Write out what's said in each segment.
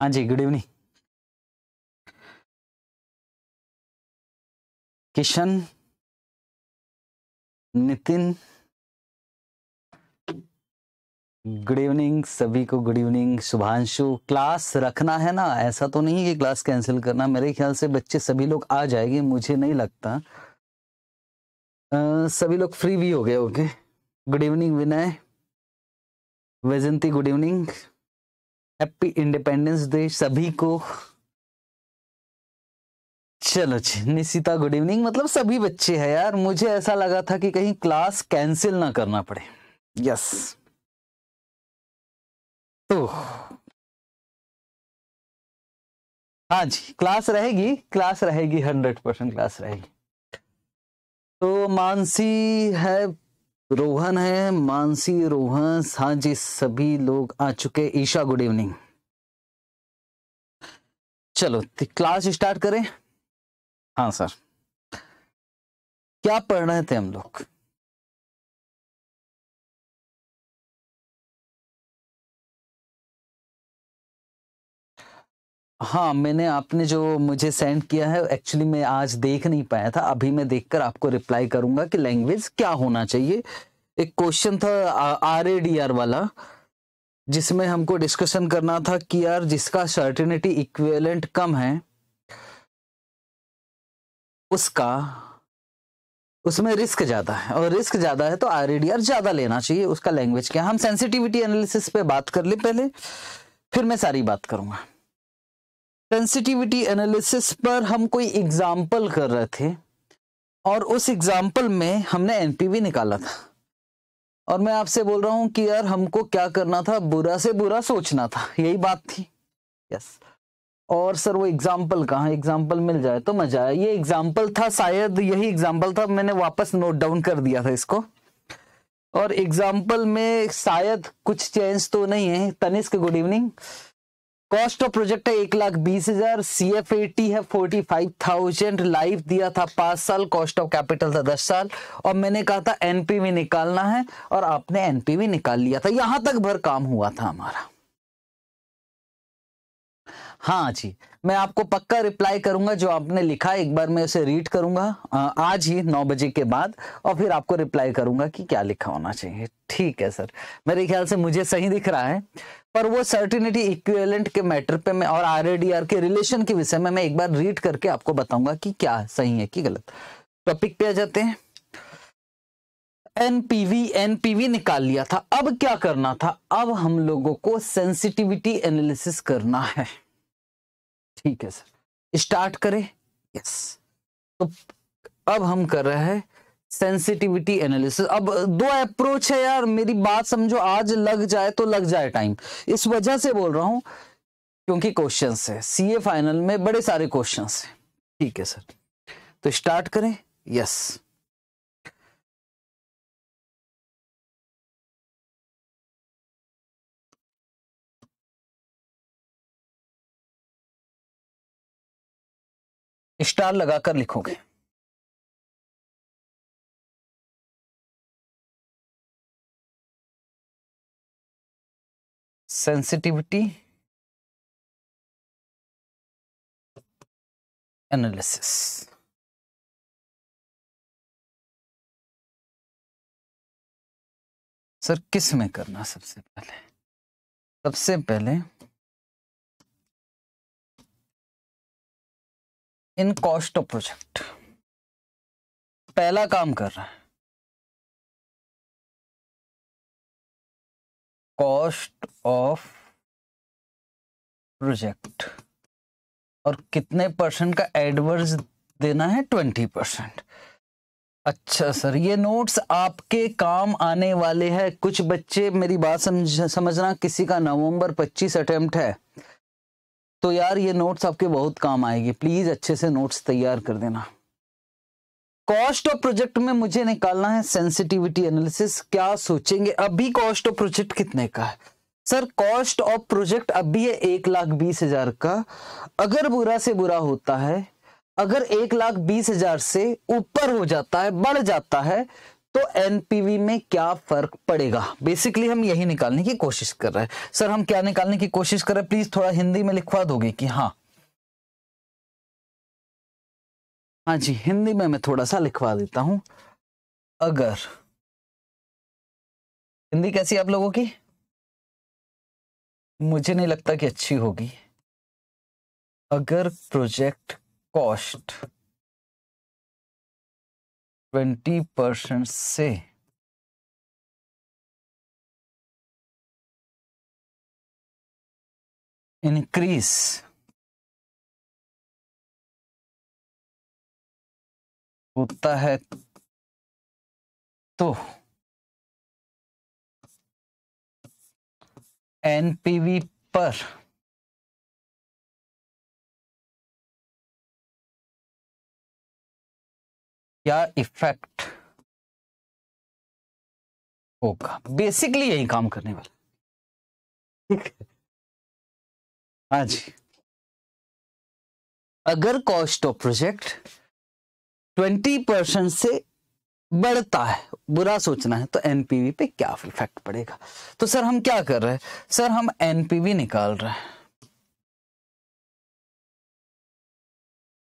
हाँ जी good evening Kishan Nitin good evening सभी को गुड इवनिंग शुभांशु क्लास रखना है ना ऐसा तो नहीं कि क्लास कैंसिल करना मेरे ख्याल से बच्चे सभी लोग आ जाएंगे मुझे नहीं लगता आ, सभी लोग फ्री भी हो गए okay good evening Vinay Vaijanti good evening happy independence day सभी को चलो जी निशिता गुड इवनिंग मतलब सभी बच्चे हैं यार मुझे ऐसा लगा था कि कहीं क्लास कैंसिल ना करना पड़े यस तो हाँ जी क्लास रहेगी क्लास रहेगी हंड्रेड परसेंट क्लास रहेगी तो मानसी है रोहन है मानसी रोहन साजी सभी लोग आ चुके ईशा गुड इवनिंग चलो क्लास स्टार्ट करें हाँ सर क्या पढ़ रहे थे हम लोग हाँ मैंने आपने जो मुझे सेंड किया है एक्चुअली मैं आज देख नहीं पाया था अभी मैं देखकर आपको रिप्लाई करूंगा कि लैंग्वेज क्या होना चाहिए एक क्वेश्चन था आर ए डी आर वाला जिसमें हमको डिस्कशन करना था कि यार जिसका सर्टिनिटी इक्वेलेंट कम है उसका उसमें रिस्क ज़्यादा है और रिस्क ज़्यादा है तो आर ज़्यादा लेना चाहिए उसका लैंग्वेज क्या हम सेंसिटिविटी एनालिसिस पे बात कर ले पहले फिर मैं सारी बात करूंगा सेंसिटिविटी एनालिसिस पर हम कोई एग्जाम्पल कर रहे थे और उस एग्जाम्पल में हमने एनपीवी निकाला था और मैं आपसे बोल रहा हूं कि यार हमको क्या करना था बुरा से बुरा सोचना था यही बात थी यस और सर वो एग्जाम्पल कहाँ एग्जाम्पल मिल जाए तो मजा आया ये एग्जाम्पल था शायद यही एग्जाम्पल था मैंने वापस नोट डाउन कर दिया था इसको और एग्जाम्पल में शायद कुछ चेंज तो नहीं है Tanishq good evening cost of project है एक लाख बीस हजार सी एफ ए टी है फोर्टी फाइव थाउजेंड लाइफ दिया था पांच साल कॉस्ट ऑफ कैपिटल था दस साल और मैंने कहा था एनपीवी निकालना है और आपने एनपीवी निकाल लिया था यहां तक भर काम हुआ था हमारा हाँ जी मैं आपको पक्का रिप्लाई करूंगा जो आपने लिखा एक बार मैं उसे रीड करूंगा आज ही नौ बजे के बाद और फिर आपको रिप्लाई करूंगा कि क्या लिखा होना चाहिए ठीक है सर मेरे ख्याल से मुझे सही दिख रहा है पर वो सर्टिनिटी इक्विवेलेंट के मैटर पे मैं और आर के रिलेशन के विषय में मैं एक बार रीड करके आपको बताऊंगा कि क्या सही है कि गलत टॉपिक पे आ जाते हैं एनपीवी एनपीवी निकाल लिया था अब क्या करना था अब हम लोगों को सेंसिटिविटी एनालिसिस करना है ठीक है सर स्टार्ट करें यस तो अब हम कर रहे हैं सेंसिटिविटी एनालिसिस अब दो अप्रोच है यार मेरी बात समझो आज लग जाए तो लग जाए टाइम इस वजह से बोल रहा हूं क्योंकि क्वेश्चन है सीए फाइनल में बड़े सारे क्वेश्चन है ठीक है सर तो स्टार्ट करें यस yes. स्टार लगाकर लिखोगे सेंसिटिविटी एनालिसिस सर किस में करना सबसे पहले सबसे पहले इन कॉस्ट ऑफ प्रोजेक्ट पहला काम कर रहा है कॉस्ट ऑफ प्रोजेक्ट और कितने परसेंट का एडवर्स देना है ट्वेंटी परसेंट अच्छा सर ये नोट्स आपके काम आने वाले हैं कुछ बच्चे मेरी बात समझ समझना किसी का नवंबर पच्चीस अटेम्प्ट है तो यार ये नोट्स आपके बहुत काम आएगी प्लीज अच्छे से नोट्स तैयार कर देना कॉस्ट ऑफ प्रोजेक्ट में मुझे निकालना है सेंसिटिविटी एनालिसिस क्या सोचेंगे अभी कॉस्ट ऑफ प्रोजेक्ट कितने का है सर कॉस्ट ऑफ प्रोजेक्ट अभी है एक लाख बीस हजार का अगर बुरा से बुरा होता है अगर एक लाख बीस हजार से ऊपर हो जाता है बढ़ जाता है तो एनपीवी में क्या फर्क पड़ेगा बेसिकली हम यही निकालने की कोशिश कर रहे हैं सर हम क्या निकालने की कोशिश कर रहे हैं प्लीज थोड़ा हिंदी में लिखवा दोगे कि हाँ हाँ जी हिंदी में मैं थोड़ा सा लिखवा देता हूं अगर हिंदी कैसी आप लोगों की मुझे नहीं लगता कि अच्छी होगी अगर प्रोजेक्ट कॉस्ट ट्वेंटी परसेंट से इंक्रीज होता है तो एनपीवी पर या इफेक्ट होगा बेसिकली यही काम करने वाला ठीक है हाँ जी अगर cost of project twenty percent से बढ़ता है बुरा सोचना है तो एनपीवी पे क्या इफेक्ट पड़ेगा तो सर हम क्या कर रहे हैं सर हम एनपीवी निकाल रहे हैं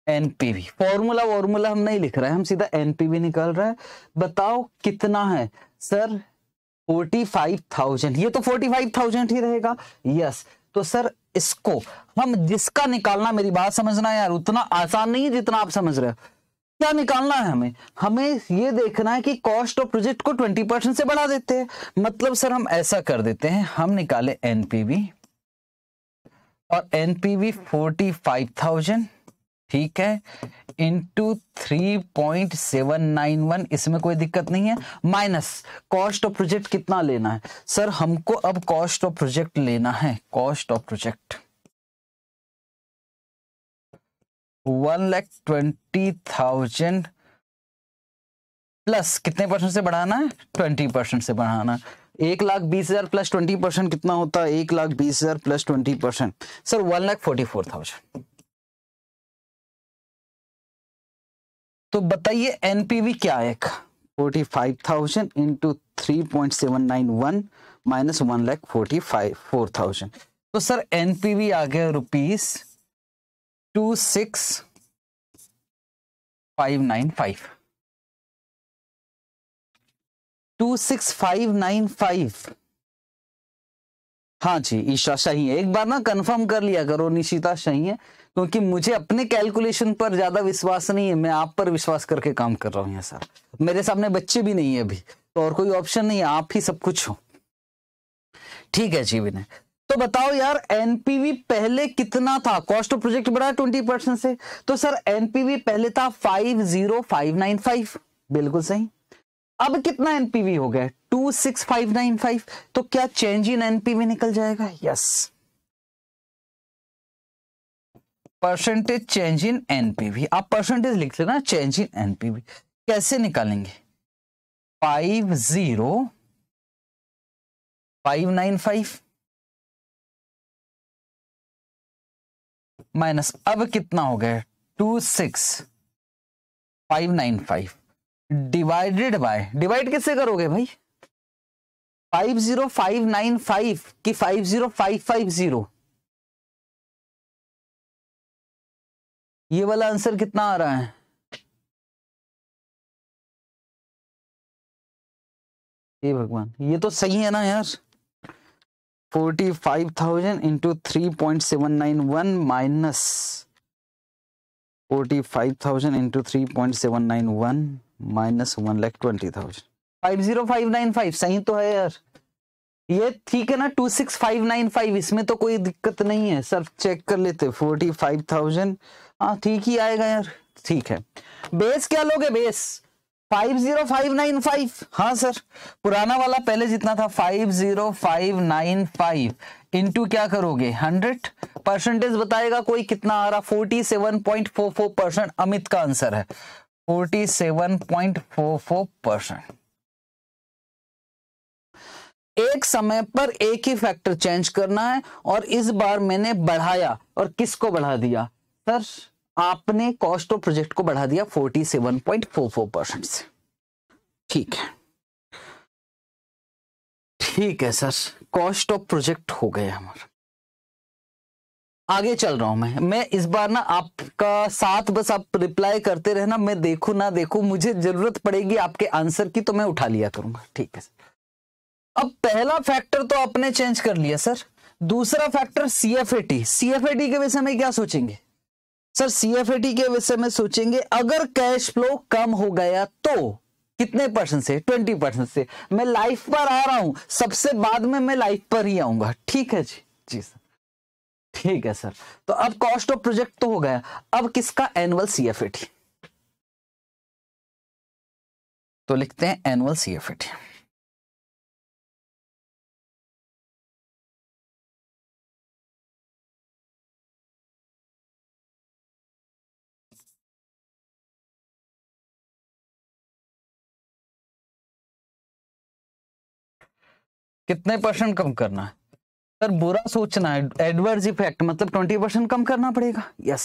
एनपीवी फॉर्मूला वॉर्मूला हम नहीं लिख रहे हैं हम सीधा एनपीवी निकाल रहे हैं बताओ कितना है सर फोर्टी फाइव थाउजेंड ये तो फोर्टी फाइव थाउजेंड ही रहेगा यस तो सर इसको हम जिसका निकालना मेरी बात समझना यार उतना आसान नहीं है जितना आप समझ रहे हो क्या निकालना है हमें हमें ये देखना है कि कॉस्ट ऑफ प्रोजेक्ट को ट्वेंटी परसेंट से बढ़ा देते हैं मतलब सर हम ऐसा कर देते हैं हम निकाले एनपीवी और एनपीवी फोर्टी फाइव थाउजेंड ठीक है into three point seven nine one इसमें कोई दिक्कत नहीं है माइनस कॉस्ट ऑफ प्रोजेक्ट कितना लेना है सर हमको अब कॉस्ट ऑफ प्रोजेक्ट लेना है cost of project one lakh twenty thousand plus कितने परसेंट से बढ़ाना है ट्वेंटी परसेंट से बढ़ाना एक लाख बीस हजार प्लस ट्वेंटी परसेंट कितना होता है एक लाख बीस हजार plus twenty percent sir one lakh forty four thousand तो बताइए एनपीवी क्या है forty five thousand into three point seven nine one minus one lakh forty five four thousand तो सर एनपीवी आ गया rupees two six five nine five two six five nine five हाँ जी ईशा सही है एक बार ना कंफर्म कर लिया करो निशिता सही है क्योंकि मुझे अपने कैलकुलेशन पर ज्यादा विश्वास नहीं है मैं आप पर विश्वास करके काम कर रहा हूँ यहाँ सर मेरे सामने बच्चे भी नहीं है अभी तो और कोई ऑप्शन नहीं है आप ही सब कुछ हो ठीक है जी विनय तो बताओ यार एनपीवी पहले कितना था कॉस्ट ऑफ प्रोजेक्ट बढ़ा ट्वेंटी परसेंट से तो सर एनपीवी पहले था five zero five nine five बिल्कुल सही अब कितना एनपीवी हो गया two six five nine five तो क्या चेंज इन एनपीवी निकल जाएगा yes yes. Percentage change in NPV आप परसेंटेज लिख लेना चेंज इन एनपीवी कैसे निकालेंगे five zero five nine five minus अब कितना हो गया two six five nine five divided by divide किससे करोगे भाई five zero five nine five की five zero five five zero ये वाला आंसर कितना आ रहा है ये भगवान ये तो सही है ना यार forty five thousand into three point seven nine one minus forty five thousand into three point seven nine one minus one lakh twenty thousand five zero five nine five सही तो है यार ये ठीक है ना two six five nine five इसमें तो कोई दिक्कत नहीं है सर चेक कर लेते फोर्टी फाइव थाउजेंड हाँ ठीक ही आएगा यार ठीक है बेस क्या लोगे बेस फाइव हाँ सर पुराना वाला पहले जितना था five five zero nine five into क्या करोगे हंड्रेड परसेंटेज बताएगा कोई कितना आ रहा forty seven point four four percent Amit का आंसर है forty seven point four four percent एक समय पर एक ही फैक्टर चेंज करना है और इस बार मैंने बढ़ाया और किसको बढ़ा दिया सर आपने कॉस्ट ऑफ प्रोजेक्ट को बढ़ा दिया 47.44 परसेंट से ठीक है ठीक है सर कॉस्ट ऑफ प्रोजेक्ट हो गया हमारा आगे चल रहा हूं मैं मैं इस बार ना आपका साथ बस आप रिप्लाई करते रहना मैं देखू ना देखू मुझे जरूरत पड़ेगी आपके आंसर की तो मैं उठा लिया करूंगा ठीक है अब पहला फैक्टर तो आपने चेंज कर लिया सर दूसरा फैक्टर सीएफएटी सीएफएटी के विषय में क्या सोचेंगे सर सीएफएटी के विषय में सोचेंगे अगर कैश फ्लो कम हो गया तो कितने परसेंट से ट्वेंटी परसेंट से मैं लाइफ पर आ रहा हूं सबसे बाद में मैं लाइफ पर ही आऊंगा ठीक है जी जी सर ठीक है सर तो अब कॉस्ट ऑफ प्रोजेक्ट तो हो गया अब किसका एनुअल सीएफएटी तो लिखते हैं एनुअल सीएफएटी कितने परसेंट कम करना है सर बुरा सोचना है एडवर्स इफेक्ट मतलब ट्वेंटी परसेंट कम करना पड़ेगा यस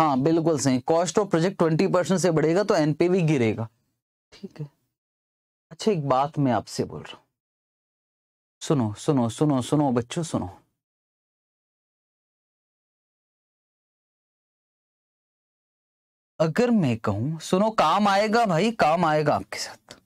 हाँ बिल्कुल सही cost of project twenty percent से बढ़ेगा तो एनपीवी गिरेगा ठीक है अच्छा एक बात मैं आपसे बोल रहा हूं सुनो सुनो सुनो सुनो बच्चों सुनो अगर मैं कहूं सुनो काम आएगा भाई काम आएगा आपके साथ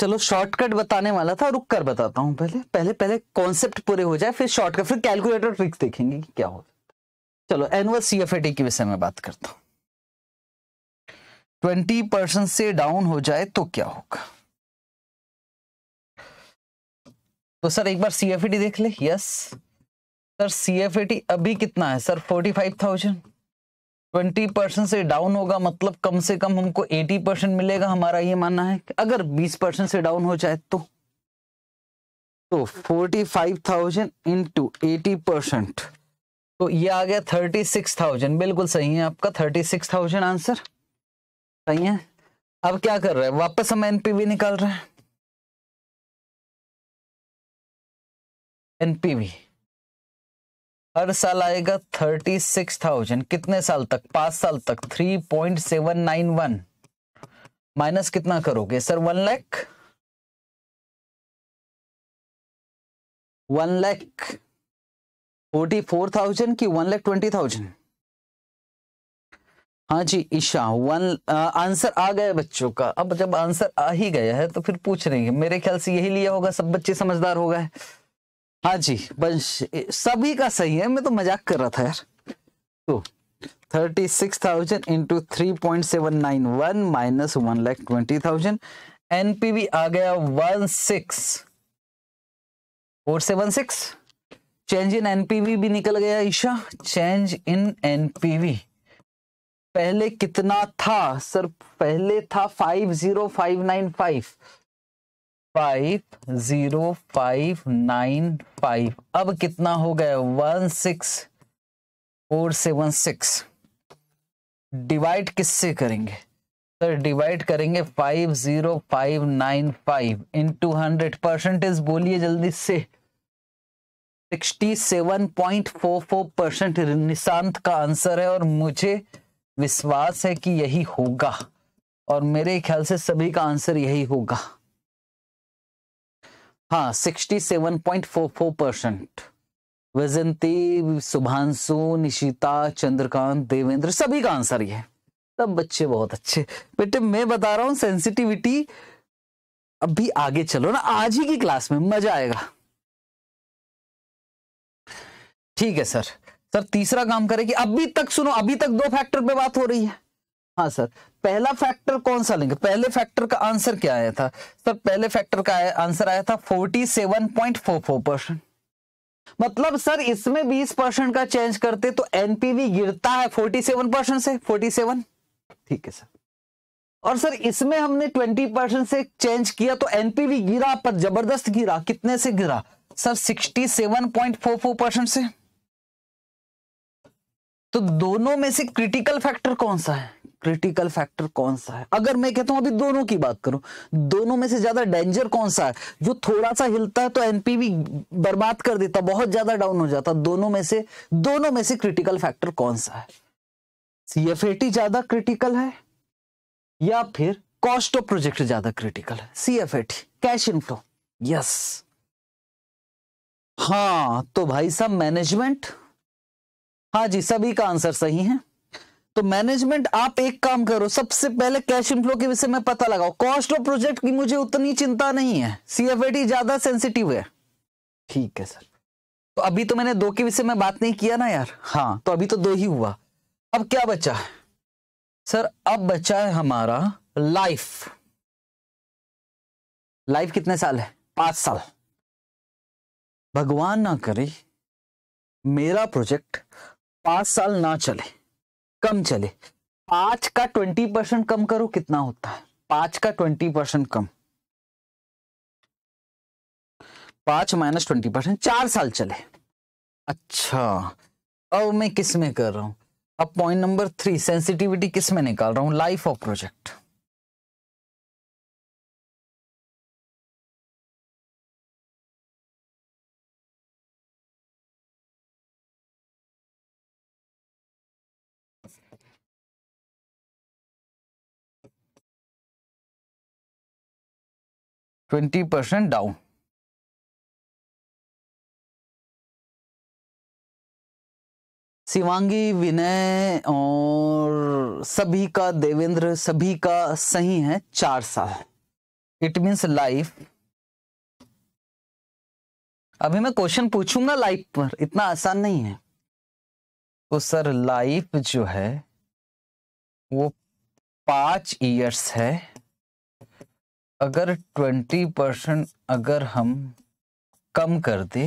चलो शॉर्टकट बताने वाला था रुक कर बताता हूं पहले पहले पहले कॉन्सेप्ट पूरे हो जाए फिर शॉर्टकट फिर कैलकुलेटर ट्रिक्स देखेंगे कि क्या हो चलो एनुअल सीएफएटी के विषय में बात करता हूं ट्वेंटी परसेंट से डाउन हो जाए तो क्या होगा तो सर एक बार सी एफ ई देख ले yes sir C F E अभी कितना है sir forty five thousand twenty percent से डाउन होगा मतलब कम से कम हमको एटी परसेंट मिलेगा हमारा ये मानना है अगर बीस परसेंट से डाउन हो जाए तो तो forty five thousand into eighty percent तो ये आ गया थर्टी सिक्स थाउजेंड बिल्कुल सही है आपका थर्टी सिक्स थाउजेंड आंसर सही है अब क्या कर रहे हैं वापस हम एनपीवी निकाल रहे हैं एनपीवी हर साल आएगा थर्टी सिक्स थाउजेंड कितने साल तक पांच साल तक three point seven nine one minus कितना करोगे sir one lakh one lakh forty four thousand की वन लैख ट्वेंटी थाउजेंड हाँ जी ईशा वन आंसर आ गया बच्चों का अब जब आंसर आ ही गया है तो फिर पूछ रहे हैं मेरे ख्याल से यही लिया होगा सब बच्चे समझदार होगा हाँ जी बंश सभी का सही है मैं तो मजाक कर रहा था यार तो thirty six thousand into three point seven nine one minus one lakh twenty thousand NPV आ गया one six four seven six change in NPV भी निकल गया ईशा चेंज इन एनपीवी पहले कितना था सर पहले था five zero five nine five five zero five nine five अब कितना हो गया one six four seven six divide किससे करेंगे सर डिवाइड करेंगे five zero five nine five into hundred percentage बोलिए जल्दी से sixty seven point four four percent Nishant का आंसर है और मुझे विश्वास है कि यही होगा और मेरे ख्याल से सभी का आंसर यही होगा हाँ फोर परसेंट वैजंती सुभांशु निशिता चंद्रकांत देवेंद्र सभी का आंसर ये सब बच्चे बहुत अच्छे बेटे मैं बता रहा हूं सेंसिटिविटी अभी आगे चलो ना आज ही की क्लास में मजा आएगा ठीक है सर सर तीसरा काम करें कि अभी तक सुनो अभी तक दो फैक्टर पे बात हो रही है हाँ सर पहला फैक्टर कौन सा लेंगे पहले फैक्टर का आंसर क्या आया था सर पहले फैक्टर का आंसर आया था forty seven point four four percent मतलब सर इसमें बीस परसेंट का चेंज करते तो एनपीवी गिरता है फोर्टी सेवन परसेंट से फोर्टी सेवन ठीक है सर और सर इसमें हमने ट्वेंटी परसेंट से चेंज किया तो एनपीवी गिरा पर जबरदस्त गिरा कितने से गिरा sir sixty seven point four four percent से तो दोनों में से क्रिटिकल फैक्टर कौन सा है क्रिटिकल फैक्टर कौन सा है अगर मैं कहता हूं अभी दोनों की बात करूं दोनों में से ज्यादा डेंजर कौन सा है जो थोड़ा सा हिलता है तो एनपीवी बर्बाद कर देता बहुत ज्यादा डाउन हो जाता दोनों में से दोनों में से क्रिटिकल फैक्टर कौन सा है सीएफएटी ज्यादा क्रिटिकल है या फिर कॉस्ट ऑफ प्रोजेक्ट ज्यादा क्रिटिकल है सीएफएटी कैश इनफ्लो यस हाँ तो भाई साहब मैनेजमेंट हाँ जी सभी का आंसर सही है तो मैनेजमेंट आप एक काम करो सबसे पहले कैश इनफ्लो के विषय में पता लगाओ कॉस्ट ऑफ प्रोजेक्ट की मुझे उतनी चिंता नहीं है सीएफएटी ज्यादा सेंसिटिव है ठीक है सर तो अभी तो मैंने दो के विषय में बात नहीं किया ना यार हाँ तो अभी तो दो ही हुआ अब क्या बचा है सर अब बचा है हमारा लाइफ लाइफ कितने साल है पांच साल भगवान ना करे मेरा प्रोजेक्ट पांच साल ना चले कम चले पांच का ट्वेंटी परसेंट कम करो कितना होता है पांच का ट्वेंटी परसेंट कम पांच माइनस ट्वेंटी परसेंट चार साल चले अच्छा अब मैं किस में कर रहा हूं अब पॉइंट नंबर थ्री सेंसिटिविटी किस में निकाल रहा हूं life of project twenty percent down Shivangi Vinay और सभी का देवेंद्र सभी का सही है चार साल इट मींस लाइफ अभी मैं क्वेश्चन पूछूंगा लाइफ पर इतना आसान नहीं है तो सर लाइफ जो है वो पांच ईयर्स है अगर ट्वेंटी परसेंट अगर हम कम कर दे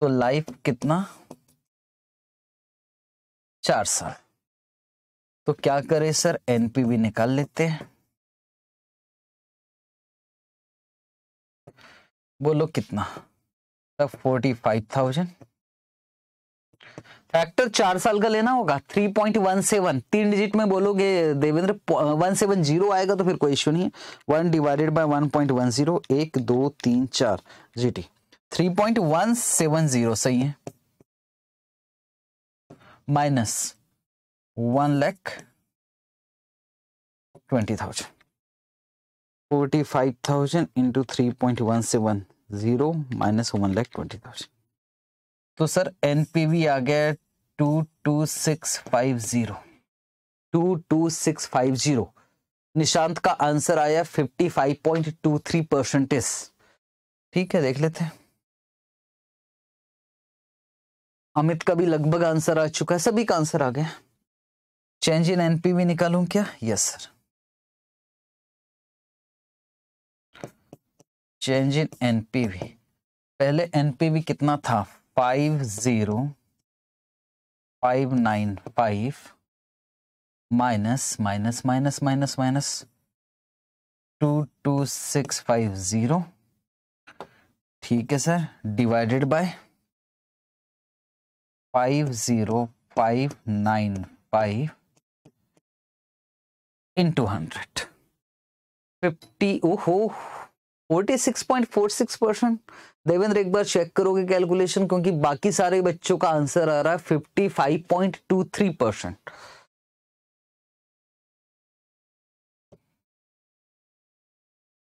तो लाइफ कितना चार साल तो क्या करें सर एनपीवी निकाल लेते हैं बोलो कितना फोर्टी फाइव थाउजेंड फैक्टर चार साल का लेना होगा थ्री पॉइंट वन सेवन तीन डिजिट में बोलोगे देवेंद्र वन सेवन जीरो आएगा तो फिर कोई इश्यू नहीं है one divided by one point one zero एक दो तीन चार जी टी three point one seven zero सही है minus one lakh twenty thousand forty five thousand into three point one seven zero minus one lakh twenty thousand तो सर एनपीवी आ गया two two six five zero two two six five zero Nishant का answer आया fifty five point two three percentage ठीक है देख लेते हैं अमित का भी लगभग आंसर आ चुका है सभी का आंसर आ गया चेंज इन एनपीवी निकालूं क्या yes sir change in NPV पहले एनपीवी कितना था five zero five nine five minus minus minus minus minus two two six five zero ठीक है sir divided by five zero five nine five into hundred fifty ओहो forty six point four six percent Devendra एक बार check करोगे calculation क्योंकि बाकी सारे बच्चों का आंसर आ रहा है fifty five point two three percent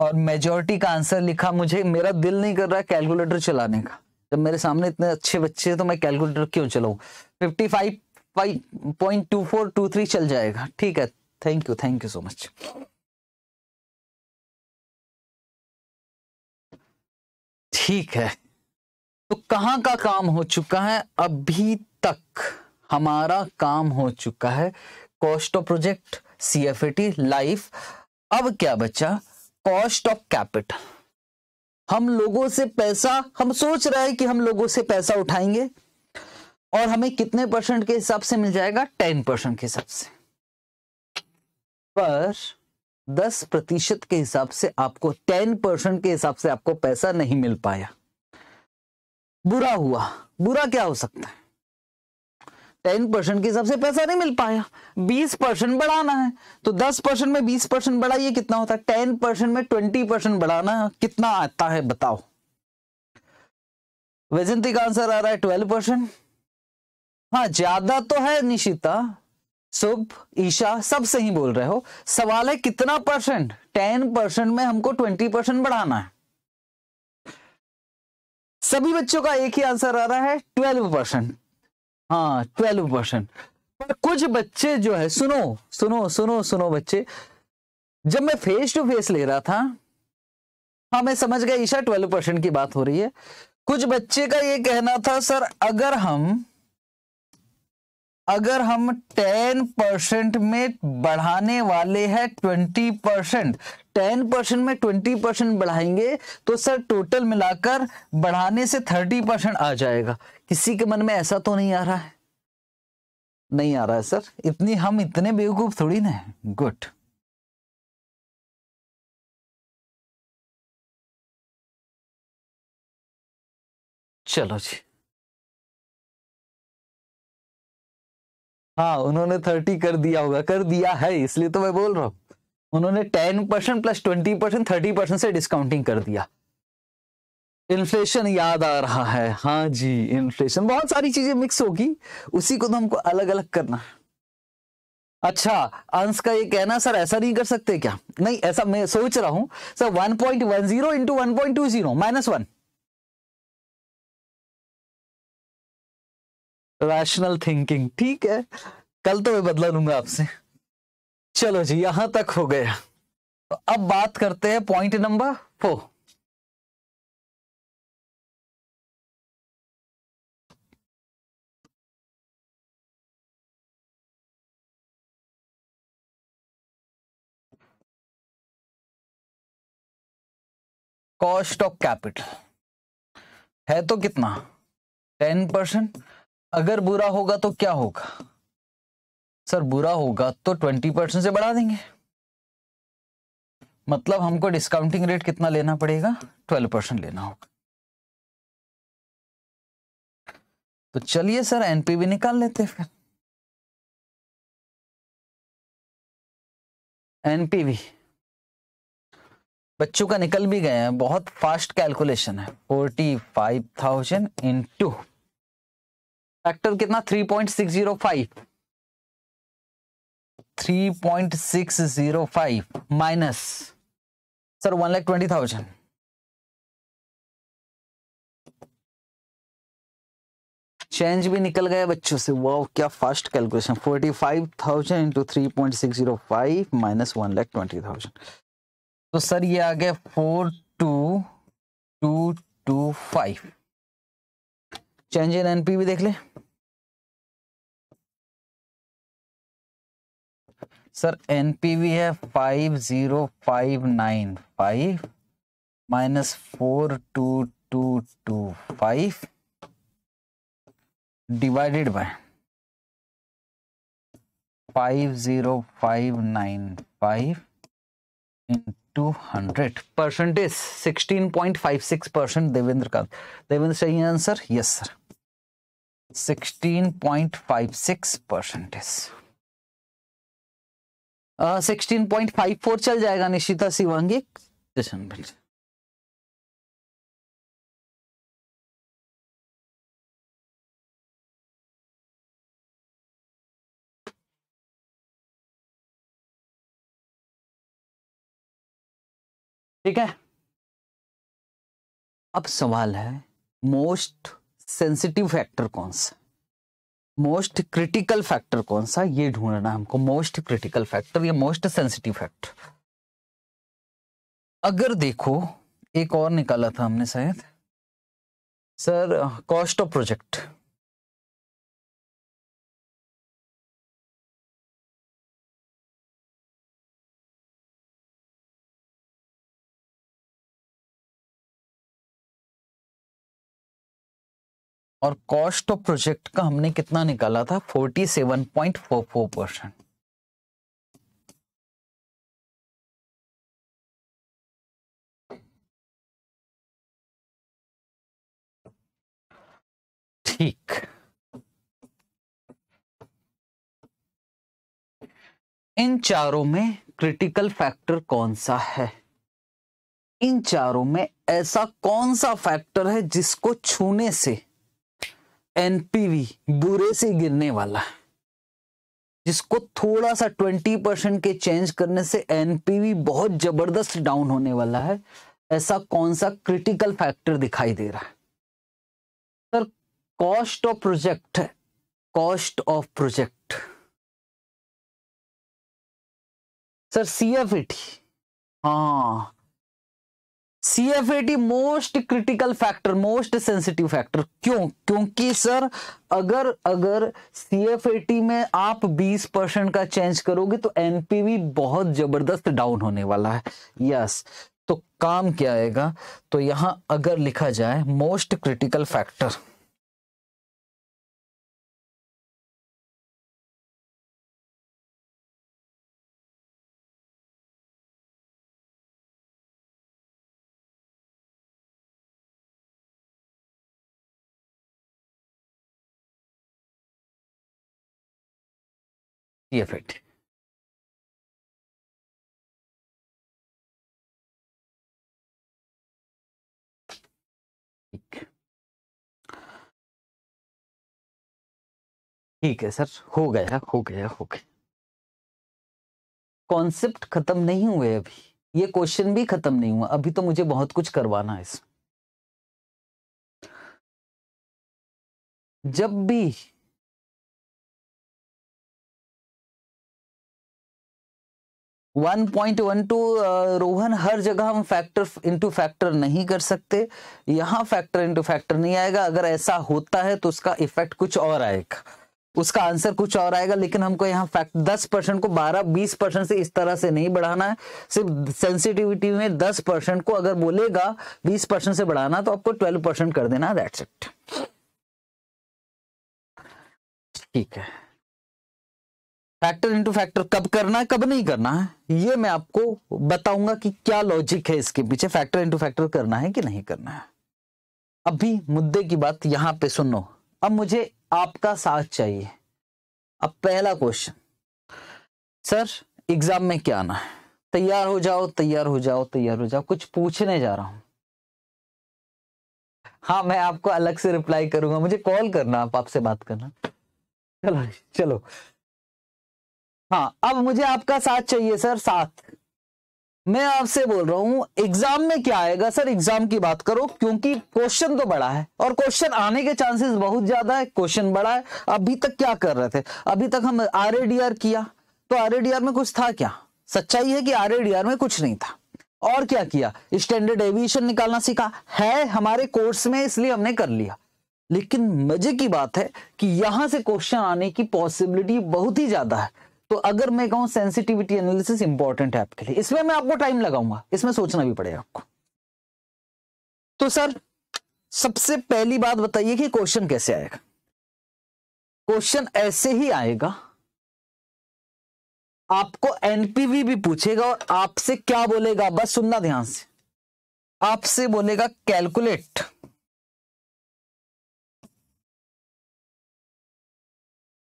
और मेजोरिटी का आंसर लिखा मुझे मेरा दिल नहीं कर रहा है कैलकुलेटर चलाने का जब मेरे सामने इतने अच्छे बच्चे हैं तो मैं कैलकुलेटर क्यों चलाऊ fifty five five point two four two three चल जाएगा ठीक है thank you thank you so much ठीक है तो कहाँ का काम हो चुका है अभी तक हमारा काम हो चुका है cost of project C F T life अब क्या बचा कॉस्ट ऑफ कैपिटल हम लोगों से पैसा हम सोच रहे हैं कि हम लोगों से पैसा उठाएंगे और हमें कितने परसेंट के हिसाब से मिल जाएगा टेन परसेंट के हिसाब से पर दस प्रतिशत के हिसाब से आपको टेन परसेंट के हिसाब से आपको पैसा नहीं मिल पाया बुरा हुआ बुरा क्या हो सकता है टेन परसेंट के हिसाब से पैसा नहीं मिल पाया बीस परसेंट बढ़ाना है तो दस परसेंट में बीस परसेंट बढ़ाइए कितना होता है टेन परसेंट में ट्वेंटी परसेंट बढ़ाना कितना आता है बताओ वैजंती का आंसर आ रहा है ट्वेल्व परसेंट हाँ ज्यादा तो है निशिता शुभ ईशा सब सही बोल रहे हो सवाल है कितना परसेंट टेन परसेंट में हमको ट्वेंटी परसेंट बढ़ाना है सभी बच्चों का एक ही आंसर आ रहा है ट्वेल्व परसेंट हाँ ट्वेल्व परसेंट पर कुछ बच्चे जो है सुनो सुनो सुनो सुनो बच्चे जब मैं फेस टू फेस ले रहा था हाँ मैं समझ गया ईशा ट्वेल्व परसेंट की बात हो रही है कुछ बच्चे का ये कहना था सर अगर हम अगर हम 10 परसेंट में बढ़ाने वाले हैं 20 परसेंट टेन परसेंट में 20 परसेंट बढ़ाएंगे तो सर टोटल मिलाकर बढ़ाने से 30 परसेंट आ जाएगा किसी के मन में ऐसा तो नहीं आ रहा है नहीं आ रहा है सर इतनी हम इतने बेवकूफ थोड़ी ना गुड चलो जी हाँ उन्होंने थर्टी कर दिया होगा कर दिया है इसलिए तो मैं बोल रहा हूँ उन्होंने ten percent plus twenty percent thirty percent से डिस्काउंटिंग कर दिया इन्फ्लेशन याद आ रहा है हाँ जी इन्फ्लेशन बहुत सारी चीजें मिक्स होगी उसी को तो हमको अलग अलग करना है अच्छा अंश का ये कहना सर ऐसा नहीं कर सकते क्या नहीं ऐसा मैं सोच रहा हूं sir one point one zero into one point two zero minus one rational thinking ठीक है कल तो मैं बदला लूंगा आपसे चलो जी यहां तक हो गया तो अब बात करते हैं point number four cost of capital है तो कितना टेन परसेंट अगर बुरा होगा तो क्या होगा सर बुरा होगा तो ट्वेंटी परसेंट से बढ़ा देंगे मतलब हमको डिस्काउंटिंग रेट कितना लेना पड़ेगा ट्वेल्व परसेंट लेना होगा तो चलिए सर एनपीवी निकाल लेते फिर एनपीवी बच्चों का निकल भी गए हैं बहुत फास्ट कैलकुलेशन है forty five thousand into factor कितना three point six zero five three point six zero five minus sir one lakh twenty thousand change भी निकल गया बच्चों से वाह क्या fast calculation forty five thousand into three point six zero five minus one lakh twenty thousand तो sir ये आ गया four two two two five change in NP भी देख ले सर एनपीवी है five zero five nine five minus four two two two five divided by five zero five nine five into hundred percentage sixteen point five six percent Devendra का देवेंद्र चाहिए answer yes sir 16.56 percentage sixteen point five four चल जाएगा निशिता शिवांगी जशन bill ठीक है अब सवाल है most sensitive factor कौन सा मोस्ट क्रिटिकल फैक्टर कौन सा ये ढूंढना हमको मोस्ट क्रिटिकल फैक्टर या मोस्ट सेंसिटिव फैक्टर अगर देखो एक और निकाला था हमने शायद सर कॉस्ट ऑफ प्रोजेक्ट और कॉस्ट ऑफ प्रोजेक्ट का हमने कितना निकाला था 47.44 परसेंट ठीक इन चारों में क्रिटिकल फैक्टर कौन सा है इन चारों में ऐसा कौन सा फैक्टर है जिसको छूने से एनपीवी बुरे से गिरने वाला जिसको थोड़ा सा ट्वेंटी परसेंट के चेंज करने से एनपीवी बहुत जबरदस्त डाउन होने वाला है ऐसा कौन सा क्रिटिकल फैक्टर दिखाई दे रहा है sir cost of project cost of project sir CF हाँ C F A T most critical factor most sensitive factor क्यों क्योंकि सर अगर अगर सी एफ ए टी में आप 20 परसेंट का चेंज करोगे तो एनपीवी बहुत जबरदस्त डाउन होने वाला है यस yes. तो काम क्या आएगा तो यहां अगर लिखा जाए मोस्ट क्रिटिकल फैक्टर ये इफेक्ट ठीक ठीक है सर हो गया हो गया हो गया कॉन्सेप्ट खत्म नहीं हुए अभी ये क्वेश्चन भी खत्म नहीं हुआ अभी तो मुझे बहुत कुछ करवाना है इसमें जब भी 1.12 रोहन हर जगह हम फैक्टर इनटू फैक्टर नहीं कर सकते यहां फैक्टर इनटू फैक्टर नहीं आएगा अगर ऐसा होता है तो उसका इफेक्ट कुछ और आएगा उसका आंसर कुछ और आएगा लेकिन हमको यहाँ फैक्ट दस परसेंट को 12 20 परसेंट से इस तरह से नहीं बढ़ाना है सिर्फ सेंसिटिविटी में 10 परसेंट को अगर बोलेगा 20 परसेंट से बढ़ाना तो आपको 12 परसेंट कर देना दैट्स इट ठीक है फैक्टर इंटू फैक्टर कब करना है कब नहीं करना है ये मैं आपको बताऊंगा कि क्या लॉजिक है इसके पीछे फैक्टर इंटू फैक्टर करना है कि नहीं करना है अभी मुद्दे की बात यहां पे सुनो अब मुझे आपका साथ चाहिए अब पहला क्वेश्चन सर एग्जाम में क्या आना है तैयार हो जाओ तैयार हो जाओ तैयार हो जाओ कुछ पूछने जा रहा हूं हाँ मैं आपको अलग से रिप्लाई करूंगा मुझे कॉल करना आप आपसे बात करना चलो चलो हाँ अब मुझे आपका साथ चाहिए सर साथ मैं आपसे बोल रहा हूं एग्जाम में क्या आएगा सर एग्जाम की बात करो क्योंकि क्वेश्चन तो बड़ा है और क्वेश्चन आने के चांसेस बहुत ज्यादा है क्वेश्चन बड़ा है अभी तक क्या कर रहे थे अभी तक हम आर किया तो आर में कुछ था क्या सच्चाई है कि आर में कुछ नहीं था और क्या किया स्टैंडर्ड एविएशन निकालना सीखा है हमारे कोर्स में इसलिए हमने कर लिया लेकिन मजे की बात है कि यहां से क्वेश्चन आने की पॉसिबिलिटी बहुत ही ज्यादा है तो अगर मैं कहूं सेंसिटिविटी एनालिसिस इंपॉर्टेंट है आपके लिए इसमें मैं आपको टाइम लगाऊंगा इसमें सोचना भी पड़ेगा आपको तो सर सबसे पहली बात बताइए कि क्वेश्चन कैसे आएगा क्वेश्चन ऐसे ही आएगा आपको एनपीवी भी पूछेगा और आपसे क्या बोलेगा बस सुनना ध्यान से आपसे बोलेगा कैलकुलेट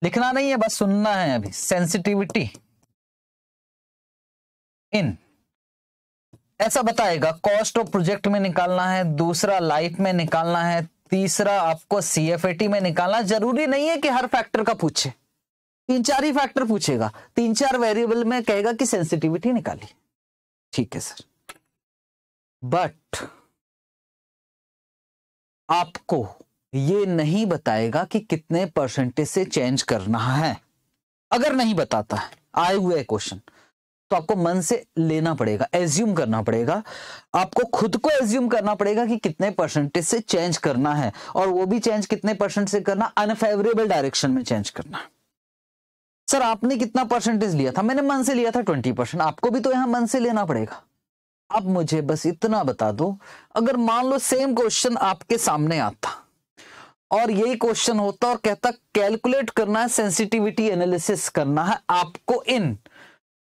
लिखना नहीं है बस सुनना है अभी सेंसिटिविटी इन ऐसा बताएगा कॉस्ट ऑफ प्रोजेक्ट में निकालना है दूसरा लाइफ में निकालना है तीसरा आपको सीएफएटी में निकालना जरूरी नहीं है कि हर फैक्टर का पूछे तीन चार ही फैक्टर पूछेगा तीन चार वेरिएबल में कहेगा कि सेंसिटिविटी निकाली ठीक है सर बट आपको ये नहीं बताएगा कि कितने परसेंटेज से चेंज करना है अगर नहीं बताता है आए हुए क्वेश्चन तो आपको मन से लेना पड़ेगा एज्यूम करना पड़ेगा आपको खुद को एज्यूम करना पड़ेगा कि कितने परसेंटेज से चेंज करना है और वो भी चेंज कितने परसेंट से करना अनफेवरेबल डायरेक्शन में चेंज करना है सर आपने कितना परसेंटेज लिया था मैंने मन से लिया था ट्वेंटी परसेंट आपको भी तो यहां मन से लेना पड़ेगा अब मुझे बस इतना बता दो अगर मान लो सेम क्वेश्चन आपके सामने आता और यही क्वेश्चन होता और कहता कैलकुलेट करना है सेंसिटिविटी एनालिसिस करना है आपको इन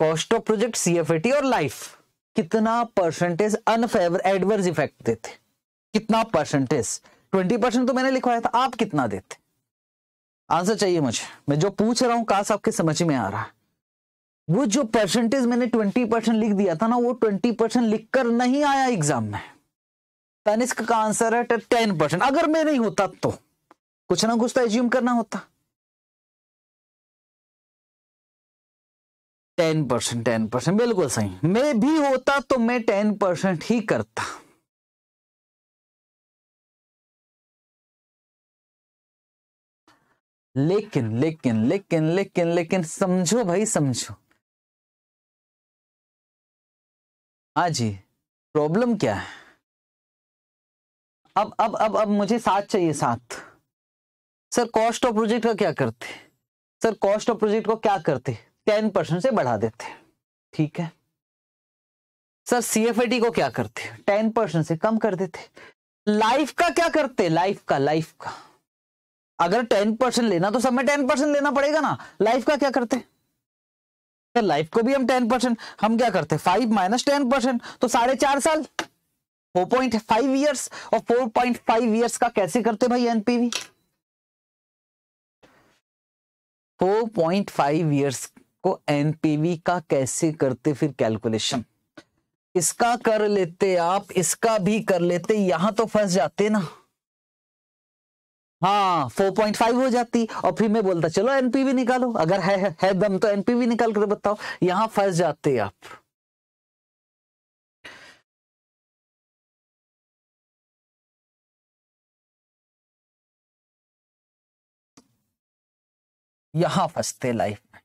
कॉस्ट ऑफ प्रोजेक्ट सीएफएटी और लाइफ कितना परसेंटेज अनफेवर एडवर्स इफेक्ट देते कितना परसेंटेज ट्वेंटी परसेंट तो मैंने लिखवाया था आप कितना देते आंसर चाहिए मुझे मैं जो पूछ रहा हूं काश आपके समझ में आ रहा है वो जो परसेंटेज मैंने ट्वेंटी परसेंट लिख दिया था ना वो ट्वेंटी परसेंट लिख कर नहीं आया एग्जाम में का आंसर है टेन परसेंट अगर मैं नहीं होता तो कुछ ना कुछ तो एज्यूम करना होता टेन परसेंट टेन परसेंट बिल्कुल सही मैं भी होता तो मैं टेन परसेंट ही करता लेकिन लेकिन लेकिन लेकिन लेकिन समझो भाई समझो हाँ जी प्रॉब्लम क्या है अब अब अब अब मुझे साथ चाहिए साथ सर कॉस्ट ऑफ प्रोजेक्ट का क्या करते सर कॉस्ट ऑफ प्रोजेक्ट को क्या करते टेन परसेंट से बढ़ा देते ठीक है सर सीएफआईटी को क्या करते टेन परसेंट से कम कर देते लाइफ का क्या करते लाइफ का लाइफ का अगर टेन परसेंट लेना तो सब में टेन परसेंट लेना पड़ेगा ना लाइफ का क्या करते सर लाइफ को भी हम टेन परसेंट हम क्या करते फाइव माइनस टेन परसेंट तो साढ़े चार साल फोर पॉइंट फाइव ईयर्स और फोर पॉइंट फाइव ईयर्स का कैसे करते भाई एनपीवी 4.5 तो इयर्स को एनपीवी का कैसे करते फिर कैलकुलेशन इसका कर लेते आप इसका भी कर लेते यहां तो फंस जाते ना हाँ 4.5 हो जाती और फिर मैं बोलता चलो एनपीवी निकालो अगर है है दम तो एनपीवी निकाल कर बताओ यहां फंस जाते आप यहां फंसते लाइफ में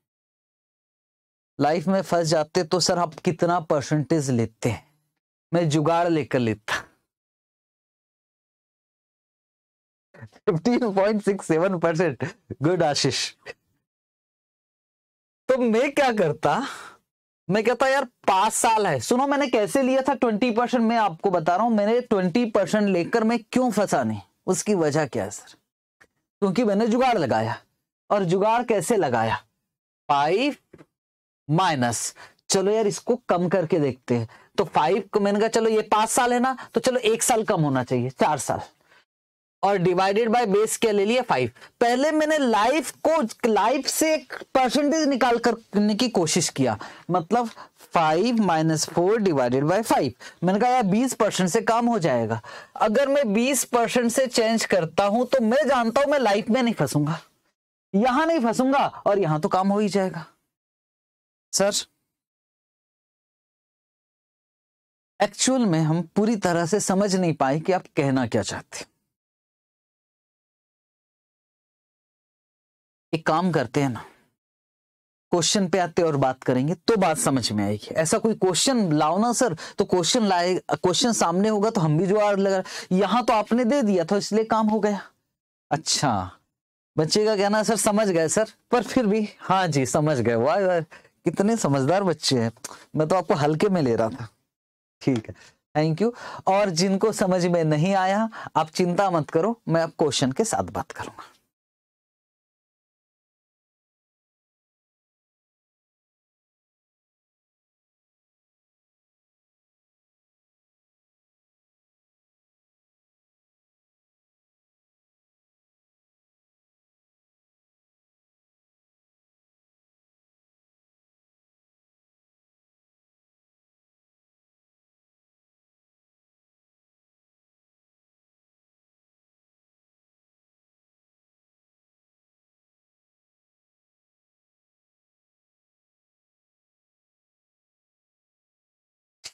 लाइफ में फंस जाते तो सर आप कितना परसेंटेज लेते हैं मैं जुगाड़ लेकर लेता fifteen point six seven percent good Ashish तो मैं क्या करता मैं कहता यार पांच साल है सुनो मैंने कैसे लिया था ट्वेंटी परसेंट मैं आपको बता रहा हूं मैंने ट्वेंटी परसेंट लेकर मैं क्यों फंसा नहीं उसकी वजह क्या है सर क्योंकि मैंने जुगाड़ लगाया और जुगाड़ कैसे लगाया फाइव माइनस चलो यार इसको कम करके देखते हैं तो फाइव को मैंने कहा चलो ये पांच साल है ना तो चलो एक साल कम होना चाहिए चार साल और डिवाइडेड बाय बेस क्या ले लिया फाइव पहले मैंने लाइफ को लाइफ से एक परसेंटेज निकाल करने की कोशिश किया मतलब five minus four divided by five मैंने कहा यार बीस परसेंट से काम हो जाएगा अगर मैं बीस परसेंट से चेंज करता हूं तो मैं जानता हूं मैं लाइफ में नहीं फंसूंगा यहां नहीं फंसूंगा और यहां तो काम हो ही जाएगा सर एक्चुअल में हम पूरी तरह से समझ नहीं पाए कि आप कहना क्या चाहते एक काम करते हैं ना क्वेश्चन पे आते और बात करेंगे तो बात समझ में आएगी ऐसा कोई क्वेश्चन लाओ ना सर तो क्वेश्चन लाए क्वेश्चन सामने होगा तो हम भी जो आर लगा यहां तो आपने दे दिया था इसलिए काम हो गया अच्छा बच्चे का कहना सर समझ गए सर पर फिर भी हाँ जी समझ गए वाह वाह कितने समझदार बच्चे हैं मैं तो आपको हल्के में ले रहा था ठीक है थैंक यू और जिनको समझ में नहीं आया आप चिंता मत करो मैं अब क्वेश्चन के साथ बात करूंगा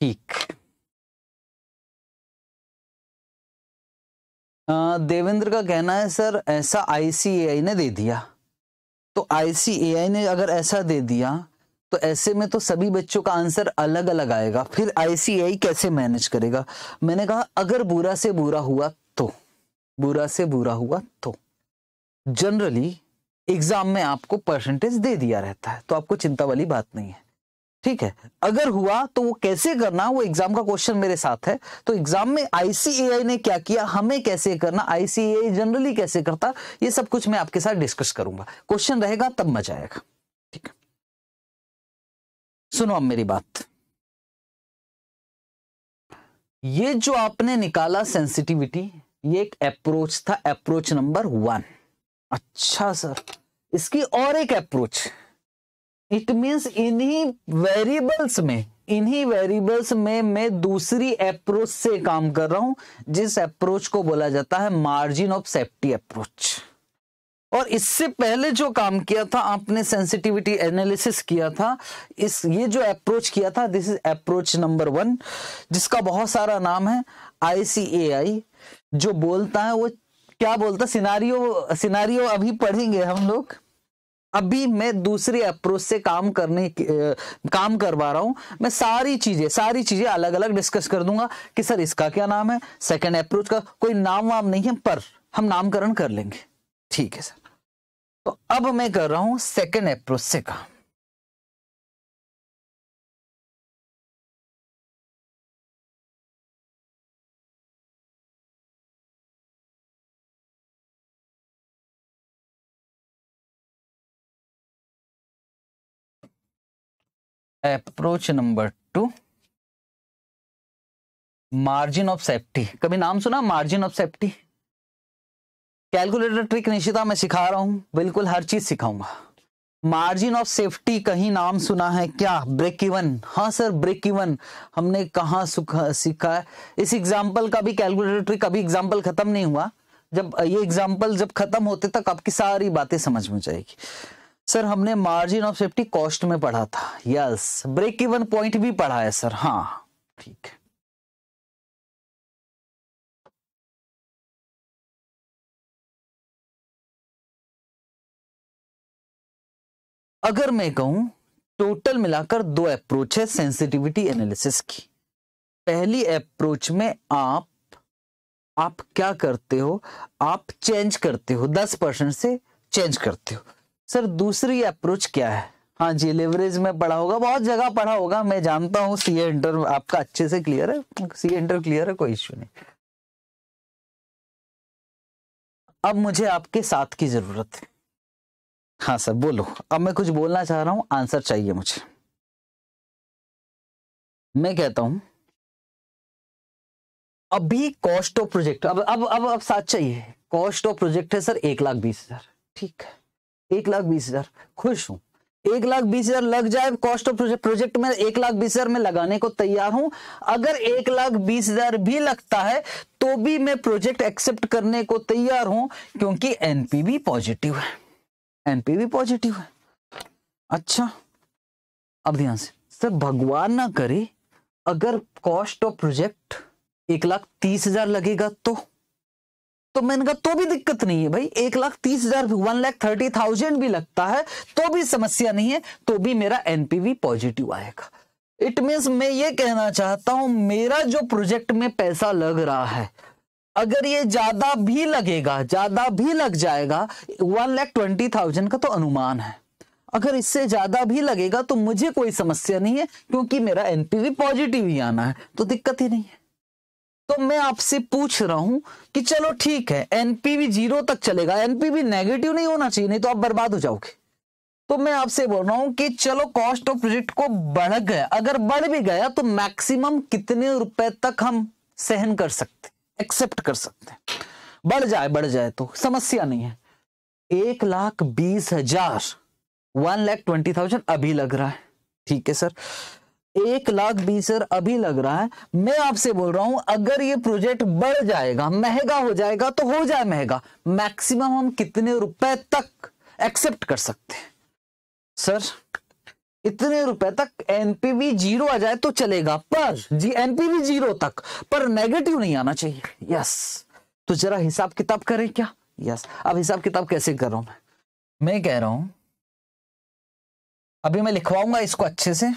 ठीक देवेंद्र का कहना है सर ऐसा आईसीएआई ने दे दिया तो आईसीएआई ने अगर ऐसा दे दिया तो ऐसे में तो सभी बच्चों का आंसर अलग अलग आएगा फिर आईसीएआई कैसे मैनेज करेगा मैंने कहा अगर बुरा से बुरा हुआ तो बुरा से बुरा हुआ तो जनरली एग्जाम में आपको परसेंटेज दे दिया रहता है तो आपको चिंता वाली बात नहीं है ठीक है अगर हुआ तो वो कैसे करना वो एग्जाम का क्वेश्चन मेरे साथ है तो एग्जाम में आईसीएआई ने क्या किया हमें कैसे करना आईसीएआई जनरली कैसे करता ये सब कुछ मैं आपके साथ डिस्कस करूंगा क्वेश्चन रहेगा तब मजा आएगा ठीक है सुनो अब मेरी बात ये जो आपने निकाला सेंसिटिविटी ये एक अप्रोच था अप्रोच नंबर वन अच्छा सर इसकी और एक अप्रोच इट मीन्स इन्हीं वेरिएबल्स में इन्हीं वेरिएबल्स में मैं दूसरी अप्रोच से काम कर रहा हूं जिस अप्रोच को बोला जाता है मार्जिन ऑफ सेफ्टी अप्रोच और इससे पहले जो काम किया था आपने सेंसिटिविटी एनालिसिस किया था इस ये जो अप्रोच किया था this is approach number one जिसका बहुत सारा नाम है आईसीएआई जो बोलता है वो क्या बोलता सिनारियो सिनारियो अभी पढ़ेंगे हम लोग अभी मैं दूसरी अप्रोच से काम करने काम करवा रहा हूं मैं सारी चीजें सारी चीजें अलग अलग डिस्कस कर दूंगा कि सर इसका क्या नाम है सेकंड अप्रोच का कोई नाम वाम नहीं है पर हम नामकरण कर लेंगे ठीक है सर तो अब मैं कर रहा हूं सेकंड अप्रोच से काम approach number two margin of safety कभी नाम सुना margin of safety calculator trick Nishchita मैं सिखा रहा हूं बिल्कुल हर चीज सिखाऊंगा मार्जिन ऑफ सेफ्टी कहीं नाम सुना है क्या ब्रेक इवन हाँ सर ब्रेक इवन हमने कहा सीखा है इस एग्जाम्पल का भी कैलकुलेटर ट्रिक अभी एग्जाम्पल खत्म नहीं हुआ जब ये एग्जाम्पल जब खत्म होते तक आपकी सारी बातें समझ में जाएगी सर हमने मार्जिन ऑफ सेफ्टी कॉस्ट में पढ़ा था यस ब्रेक इवन पॉइंट भी पढ़ा है सर हाँ ठीक है अगर मैं कहूं टोटल मिलाकर दो अप्रोच है सेंसिटिविटी एनालिसिस की पहली अप्रोच में आप आप क्या करते हो आप चेंज करते हो दस परसेंट से चेंज करते हो सर दूसरी अप्रोच क्या है हाँ जी लेवरेज में पढ़ा होगा बहुत जगह पढ़ा होगा मैं जानता हूँ सी इंटर आपका अच्छे से क्लियर है सी इंटर क्लियर है कोई इश्यू नहीं अब मुझे आपके साथ की जरूरत है हाँ सर बोलो अब मैं कुछ बोलना चाह रहा हूं आंसर चाहिए मुझे मैं कहता हूं अभी कॉस्ट ऑफ प्रोजेक्ट अब अब अब अब साथ चाहिए कॉस्ट ऑफ प्रोजेक्ट है सर एक लाख बीस हजार ठीक है एक लाख बीस हजार खुश हूं एक लाख बीस हजार लग जाए कॉस्ट ऑफ प्रोजेक्ट प्रोजेक्ट में एक लाख बीस हजार में लगाने को तैयार हूं अगर एक लाख बीस हजार भी लगता है तो भी मैं प्रोजेक्ट एक्सेप्ट करने को तैयार हूं क्योंकि एनपीबी पॉजिटिव है एनपीबी पॉजिटिव है अच्छा अब ध्यान से सर भगवान ना करे अगर कॉस्ट ऑफ प्रोजेक्ट एक लाख तीस हजार लगेगा तो तो मैंने कहा तो भी दिक्कत नहीं है भाई एक लाख तीस हजार वन लाख थर्टी थाउजेंड भी लगता है तो भी समस्या नहीं है तो भी मेरा एनपीवी पॉजिटिव आएगा इट मीन मैं ये कहना चाहता हूं मेरा जो प्रोजेक्ट में पैसा लग रहा है अगर ये ज्यादा भी लगेगा ज्यादा भी लग जाएगा वन लैख ट्वेंटी थाउजेंड का तो अनुमान है अगर इससे ज्यादा भी लगेगा तो मुझे कोई समस्या नहीं है क्योंकि मेरा एनपीवी पॉजिटिव ही आना है तो दिक्कत ही नहीं है तो मैं आपसे पूछ रहा हूं कि चलो ठीक है एनपीवी जीरो तक चलेगा एनपीवी नेगेटिव नहीं होना चाहिए नहीं तो आप बर्बाद हो जाओगे तो मैं आपसे बोल रहा हूं कि चलो कॉस्ट ऑफ प्रोजेक्ट को बढ़ गया अगर बढ़ भी गया तो मैक्सिमम कितने रुपए तक हम सहन कर सकते एक्सेप्ट कर सकते बढ़ जाए बढ़ जाए तो समस्या नहीं है एक लाख बीस हजार वन लैख ट्वेंटी थाउजेंड अभी लग रहा है ठीक है सर एक लाख बीस हजार अभी लग रहा है मैं आपसे बोल रहा हूं अगर ये प्रोजेक्ट बढ़ जाएगा महंगा हो जाएगा तो हो जाए महंगा मैक्सिमम हम कितने रुपए तक एक्सेप्ट कर सकते हैं सर इतने रुपए तक एनपीवी जीरो आ जाए तो चलेगा पर जी एनपीवी जीरो तक पर नेगेटिव नहीं आना चाहिए यस तो जरा हिसाब किताब करें क्या यस अब हिसाब किताब कैसे कर रहा हूं मैं मैं कह रहा हूं अभी मैं लिखवाऊंगा इसको अच्छे से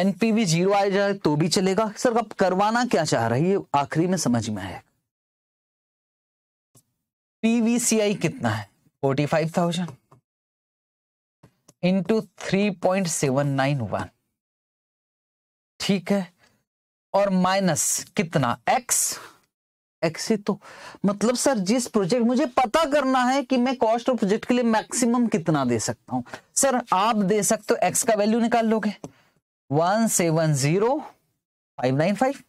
एनपीवी जीरो आ जाए तो भी चलेगा सर आप करवाना क्या चाह रहे हैं ये आखिरी में समझ में आएगा पीवीसीआई कितना है forty five thousand into three point seven nine one ठीक है और माइनस कितना एक्स एक्स तो मतलब सर जिस प्रोजेक्ट मुझे पता करना है कि मैं कॉस्ट ऑफ प्रोजेक्ट के लिए मैक्सिमम कितना दे सकता हूं सर आप दे सकते हो एक्स का वैल्यू निकाल लोगे one seven zero five nine five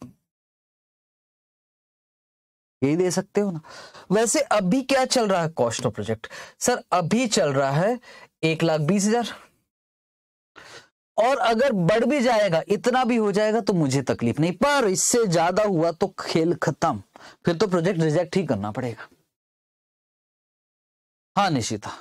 यही दे सकते हो ना वैसे अभी क्या चल रहा है कॉस्ट ऑफ प्रोजेक्ट सर अभी चल रहा है एक लाख बीस हजार और अगर बढ़ भी जाएगा इतना भी हो जाएगा तो मुझे तकलीफ नहीं पर इससे ज्यादा हुआ तो खेल खत्म फिर तो प्रोजेक्ट रिजेक्ट ही करना पड़ेगा हाँ Nishita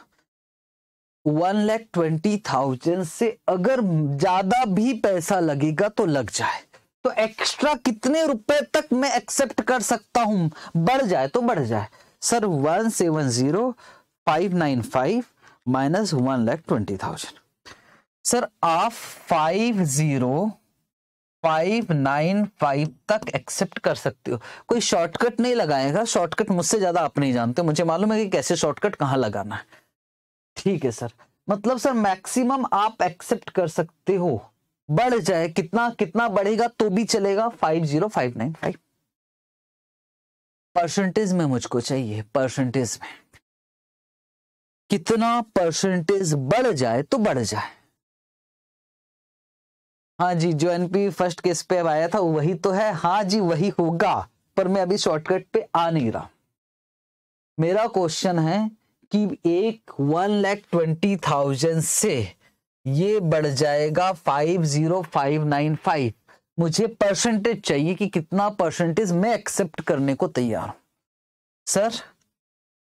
one lakh twenty thousand से अगर ज्यादा भी पैसा लगेगा तो लग जाए तो एक्स्ट्रा कितने रुपए तक मैं एक्सेप्ट कर सकता हूं बढ़ जाए तो बढ़ जाए sir one seven zero five nine five minus one lakh twenty thousand sir आप five zero five nine five तक एक्सेप्ट कर सकते हो कोई शॉर्टकट नहीं लगाएगा शॉर्टकट मुझसे ज्यादा आप नहीं जानते मुझे मालूम है कि कैसे शॉर्टकट कहाँ लगाना है ठीक है सर मतलब सर मैक्सिमम आप एक्सेप्ट कर सकते हो बढ़ जाए कितना कितना बढ़ेगा तो भी चलेगा five zero five nine five percentage में मुझको चाहिए परसेंटेज में कितना परसेंटेज बढ़ जाए तो बढ़ जाए हाँ जी जो एनपी फर्स्ट केस पे आया था वही तो है हाँ जी वही होगा पर मैं अभी शॉर्टकट पे आ नहीं रहा मेरा क्वेश्चन है कि एक वन लैख ट्वेंटी थाउजेंड से ये बढ़ जाएगा five zero five nine five मुझे परसेंटेज चाहिए कि कितना परसेंटेज मैं एक्सेप्ट करने को तैयार हूं sir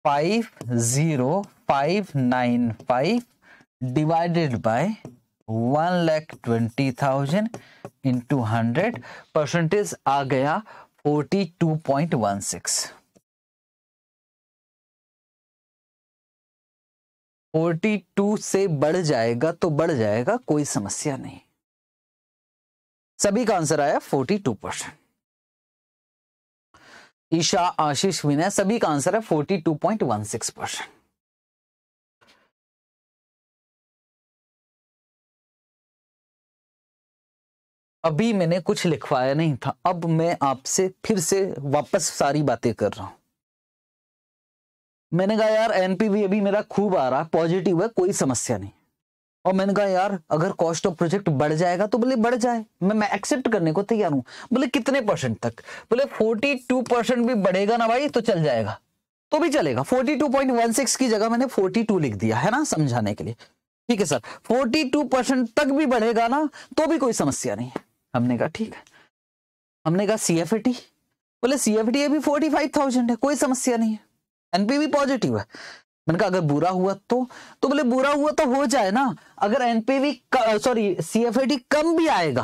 five zero five nine five divided by one lakh twenty thousand into hundred percentage आ गया forty two point one six forty two से बढ़ जाएगा तो बढ़ जाएगा कोई समस्या नहीं सभी का आंसर आया forty two percent Isha Ashish Vinay सभी का आंसर है forty two point one six percent अभी मैंने कुछ लिखवाया नहीं था अब मैं आपसे फिर से वापस सारी बातें कर रहा हूं मैंने कहा यार एनपीवी अभी मेरा खूब आ रहा पॉजिटिव है कोई समस्या नहीं और मैंने कहा यार अगर कॉस्ट ऑफ प्रोजेक्ट बढ़ जाएगा तो बोले बढ़ जाए मैं मैं एक्सेप्ट करने को तैयार हूं बोले कितने परसेंट तक बोले 42 परसेंट भी बढ़ेगा ना भाई तो चल जाएगा तो भी चलेगा 42.16 की जगह मैंने 42 लिख दिया है ना समझाने के लिए ठीक है सर 42 परसेंट तक भी बढ़ेगा ना तो भी कोई समस्या नहीं है हमने कहा ठीक है हमने कहा सी बोले सी अभी फोर्टी है कोई समस्या नहीं है एनपीवी पॉजिटिव है मैंने कहा अगर बुरा हुआ तो तो बोले बुरा हुआ तो हो जाए ना अगर एनपीवी सॉरी सीएफएटी कम भी आएगा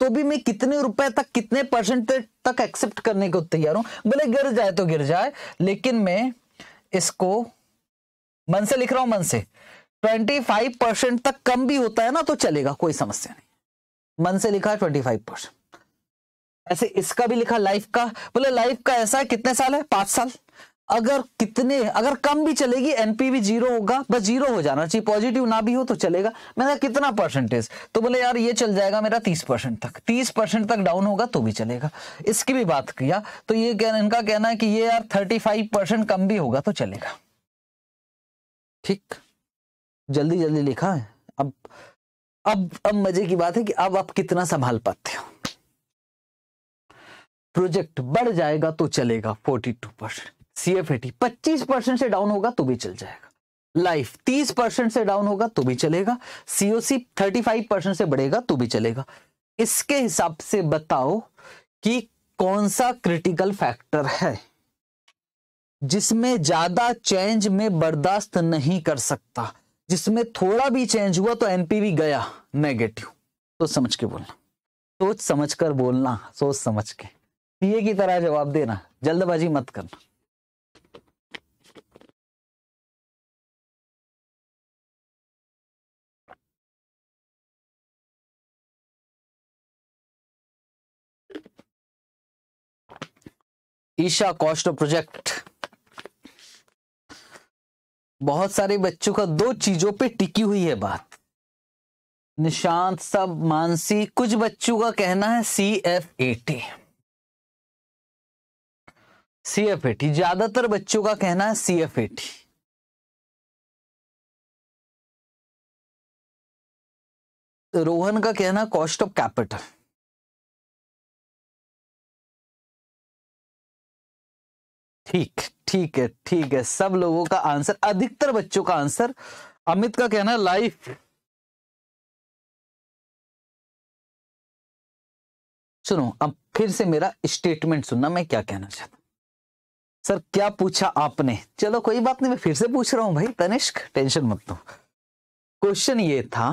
तो भी मैं कितने रुपए तक कितने परसेंट तक एक्सेप्ट करने को तैयार हूं बोले गिर जाए तो गिर जाए लेकिन मैं इसको मन से लिख रहा हूं मन से ट्वेंटी फाइव परसेंट तक कम भी होता है ना तो चलेगा कोई समस्या नहीं मन से लिखा है ट्वेंटी फाइव परसेंट ऐसे इसका भी लिखा लाइफ का बोले लाइफ का ऐसा है कितने साल है पांच साल अगर कितने अगर कम भी चलेगी एनपीवी जीरो होगा बस जीरो हो जाना चाहिए पॉजिटिव ना भी हो तो चलेगा मैंने कहा कितना परसेंटेज तो बोले यार ये चल जाएगा मेरा तीस परसेंट तक तीस परसेंट तक डाउन होगा तो भी चलेगा इसकी भी बात किया तो ये कह, इनका कहना है कि ये यार थर्टी फाइव परसेंट कम भी होगा तो चलेगा ठीक जल्दी जल्दी लिखा है अब अब अब मजे की बात है कि अब आप कितना संभाल पाते हो प्रोजेक्ट बढ़ जाएगा तो चलेगा forty two percent C F A T पच्चीस परसेंट से डाउन होगा तो भी चल जाएगा लाइफ तीस परसेंट से डाउन होगा तो भी चलेगा सीओसी थर्टी फाइव परसेंट से बढ़ेगा तो भी चलेगा इसके हिसाब से बताओ कि कौन सा क्रिटिकल फैक्टर है जिसमें ज्यादा चेंज में बर्दाश्त नहीं कर सकता जिसमें थोड़ा भी चेंज हुआ तो एनपीवी गया नेगेटिव तो समझ के बोलना सोच समझ कर बोलना सोच समझ के ये की तरह जवाब देना जल्दबाजी मत करना ईशा कॉस्ट प्रोजेक्ट बहुत सारे बच्चों का दो चीजों पे टिकी हुई है बात निशांत सब मानसी कुछ बच्चों का कहना है C F A T C F A T ज्यादातर बच्चों का कहना है C F A T Rohan का कहना कॉस्ट ऑफ कैपिटल ठीक ठीक है ठीक है सब लोगों का आंसर अधिकतर बच्चों का आंसर अमित का कहना लाइफ सुनो अब फिर से मेरा स्टेटमेंट सुनना मैं क्या कहना चाहता हूं सर क्या पूछा आपने चलो कोई बात नहीं मैं फिर से पूछ रहा हूं भाई तनिष्क टेंशन मत लो क्वेश्चन ये था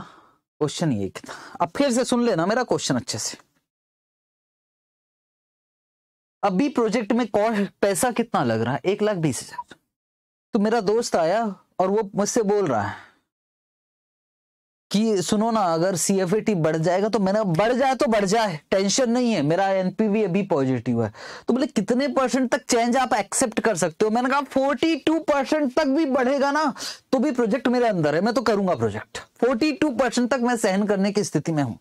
क्वेश्चन ये था अब फिर से सुन लेना मेरा क्वेश्चन अच्छे से अभी प्रोजेक्ट में कॉस्ट पैसा कितना लग रहा है एक लाख बीस हजार तो मेरा दोस्त आया और वो मुझसे बोल रहा है कि सुनो ना अगर सी टी बढ़ जाएगा तो मैंने बढ़ जाए तो बढ़ जाए टेंशन नहीं है मेरा एनपीवी अभी पॉजिटिव है तो बोले कितने परसेंट तक चेंज आप एक्सेप्ट कर सकते हो मैंने कहा 42 परसेंट तक भी बढ़ेगा ना तो भी प्रोजेक्ट मेरे अंदर है मैं तो करूंगा प्रोजेक्ट 42 परसेंट तक मैं सहन करने की स्थिति में हूं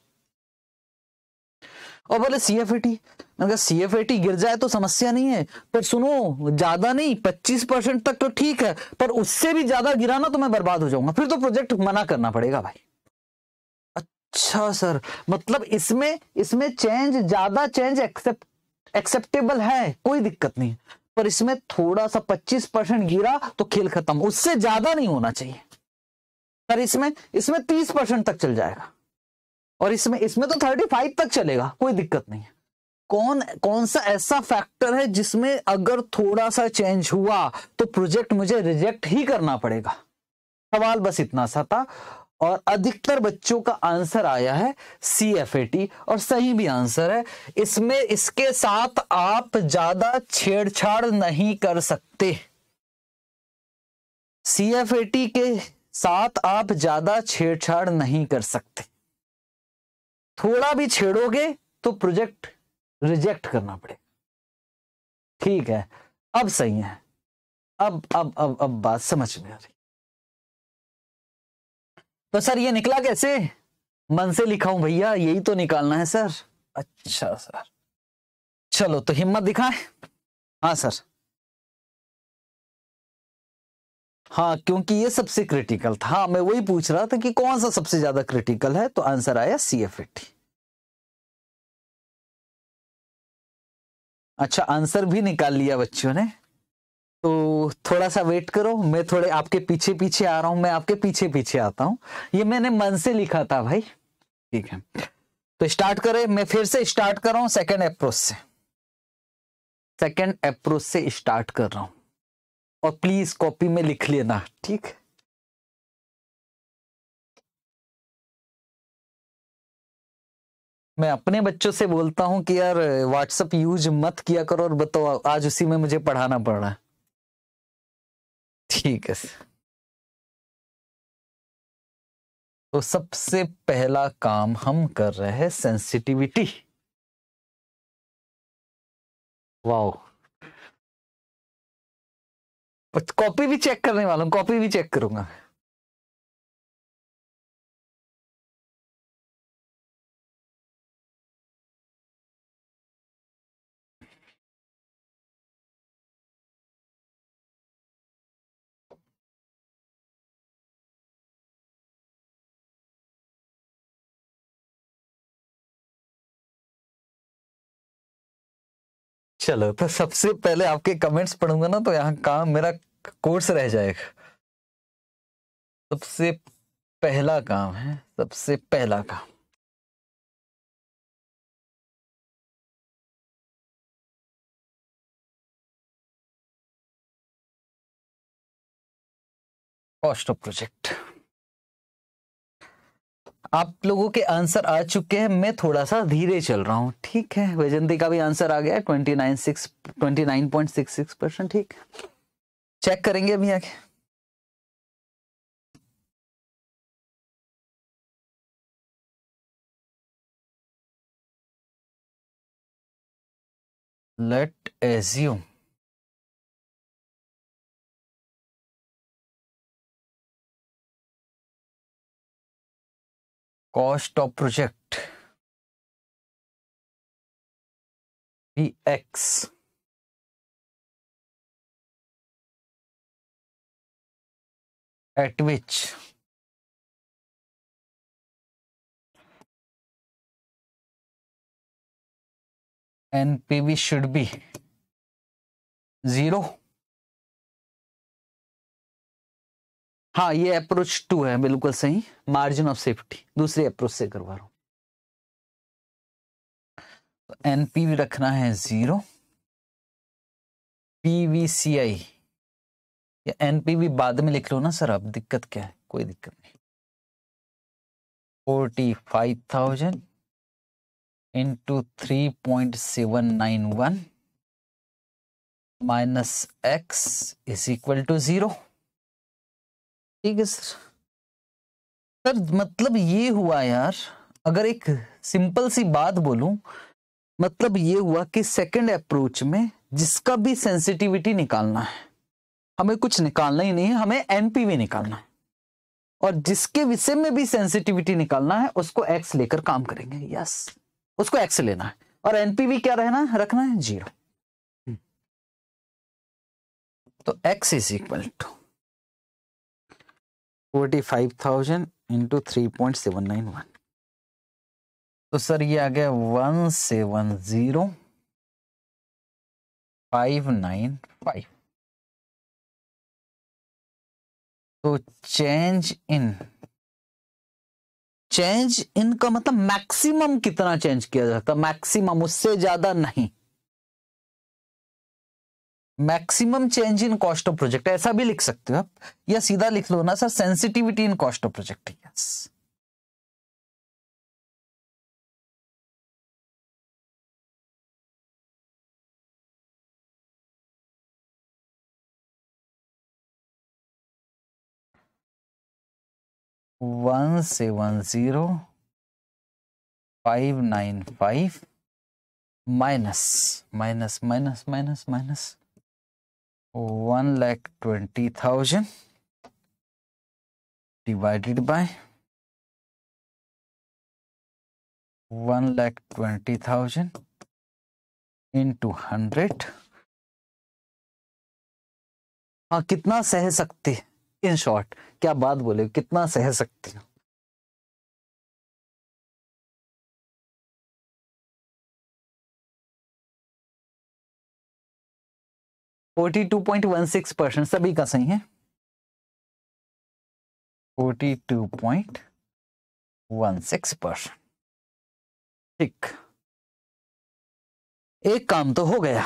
और बोले सी एफ टी मैंने कहा सीएफएटी गिर जाए तो समस्या नहीं है पर सुनो ज्यादा नहीं पच्चीस परसेंट तक तो ठीक है पर उससे भी ज्यादा गिरा ना तो मैं बर्बाद हो जाऊंगा फिर तो प्रोजेक्ट मना करना पड़ेगा भाई अच्छा सर मतलब इसमें इसमें चेंज ज्यादा चेंज एक्सेप्ट एक्सेप्टेबल है कोई दिक्कत नहीं पर इसमें थोड़ा सा पच्चीस परसेंट गिरा तो खेल खत्म उससे ज्यादा नहीं होना चाहिए पर इसमें इसमें तीस परसेंट तक चल जाएगा और इसमें इसमें तो थर्टी फाइव तक चलेगा कोई दिक्कत नहीं है कौन कौन सा ऐसा फैक्टर है जिसमें अगर थोड़ा सा चेंज हुआ तो प्रोजेक्ट मुझे रिजेक्ट ही करना पड़ेगा सवाल बस इतना सा था और अधिकतर बच्चों का आंसर आया है सी एफ ए टी और सही भी आंसर है इसमें इसके साथ आप ज्यादा छेड़छाड़ नहीं कर सकते सी एफ ए टी के साथ आप ज्यादा छेड़छाड़ नहीं कर सकते थोड़ा भी छेड़ोगे तो प्रोजेक्ट रिजेक्ट करना पड़ेगा ठीक है अब सही है अब अब अब अब बात समझ में आ रही तो सर ये निकला कैसे मन से लिखा हूं भैया यही तो निकालना है सर अच्छा सर चलो तो हिम्मत दिखाए हाँ सर हाँ क्योंकि ये सबसे क्रिटिकल था हाँ मैं वही पूछ रहा था कि कौन सा सबसे ज्यादा क्रिटिकल है तो आंसर आया सी एफ एटी अच्छा आंसर भी निकाल लिया बच्चों ने तो थोड़ा सा वेट करो मैं थोड़े आपके पीछे पीछे आ रहा हूं मैं आपके पीछे पीछे आता हूं ये मैंने मन से लिखा था भाई ठीक है तो स्टार्ट करें मैं फिर से स्टार्ट कर रहा हूं सेकेंड अप्रोच से सेकेंड अप्रोच से स्टार्ट कर रहा हूं और प्लीज कॉपी में लिख लेना ठीक है मैं अपने बच्चों से बोलता हूं कि यार व्हाट्सअप यूज मत किया करो और बताओ आज उसी में मुझे पढ़ाना पड़ रहा है ठीक है तो सबसे पहला काम हम कर रहे हैं सेंसिटिविटी वाओ कॉपी भी चेक करने वाला हूं कॉपी भी चेक करूंगा चलो तो सबसे पहले आपके कमेंट्स पढ़ूंगा ना तो यहाँ काम मेरा कोर्स रह जाएगा सबसे पहला काम है सबसे पहला काम कॉस्ट ऑफ प्रोजेक्ट आप लोगों के आंसर आ चुके हैं मैं थोड़ा सा धीरे चल रहा हूं ठीक है वैजंती का भी आंसर आ गया twenty nine six twenty nine point six six percent ठीक चेक करेंगे अभी आगे let assume cost of project px at which NPV should be 0 हाँ ये अप्रोच टू है बिल्कुल सही मार्जिन ऑफ सेफ्टी दूसरे अप्रोच से करवा रहा हूं एनपीवी रखना है जीरो पीवीसीआई या एनपीवी बाद में लिख लो ना सर आप दिक्कत क्या है कोई दिक्कत नहीं forty five thousand into three point seven nine one minus X is equal to zero ठीक है सर सर मतलब ये हुआ यार अगर एक सिंपल सी बात बोलूं मतलब ये हुआ कि सेकंड अप्रोच में जिसका भी सेंसिटिविटी निकालना है हमें कुछ निकालना ही नहीं है हमें एनपीवी निकालना है और जिसके विषय में भी सेंसिटिविटी निकालना है उसको एक्स लेकर काम करेंगे यस उसको एक्स लेना है और एनपीवी क्या रहना है रखना है जीरो हम्म। तो X is equal to thousand into three point seven nine one तो सर ये आ गया one seven zero five nine five तो चेंज इन चेंज इन का मतलब मैक्सिमम कितना चेंज किया जाता मैक्सिमम उससे ज्यादा नहीं maximum change in cost of project ऐसा भी लिख सकते हो आप या सीधा लिख लो ना sir sensitivity in cost of project yes one seven zero five nine five minus minus minus minus minus one lakh twenty thousand divided by one lakh twenty thousand into hundred हाँ कितना सह सकते इन शॉर्ट क्या बात बोले कितना सह सकते हो 42.16 परसेंट सभी का सही है 42.16 परसेंट ठीक एक काम तो हो गया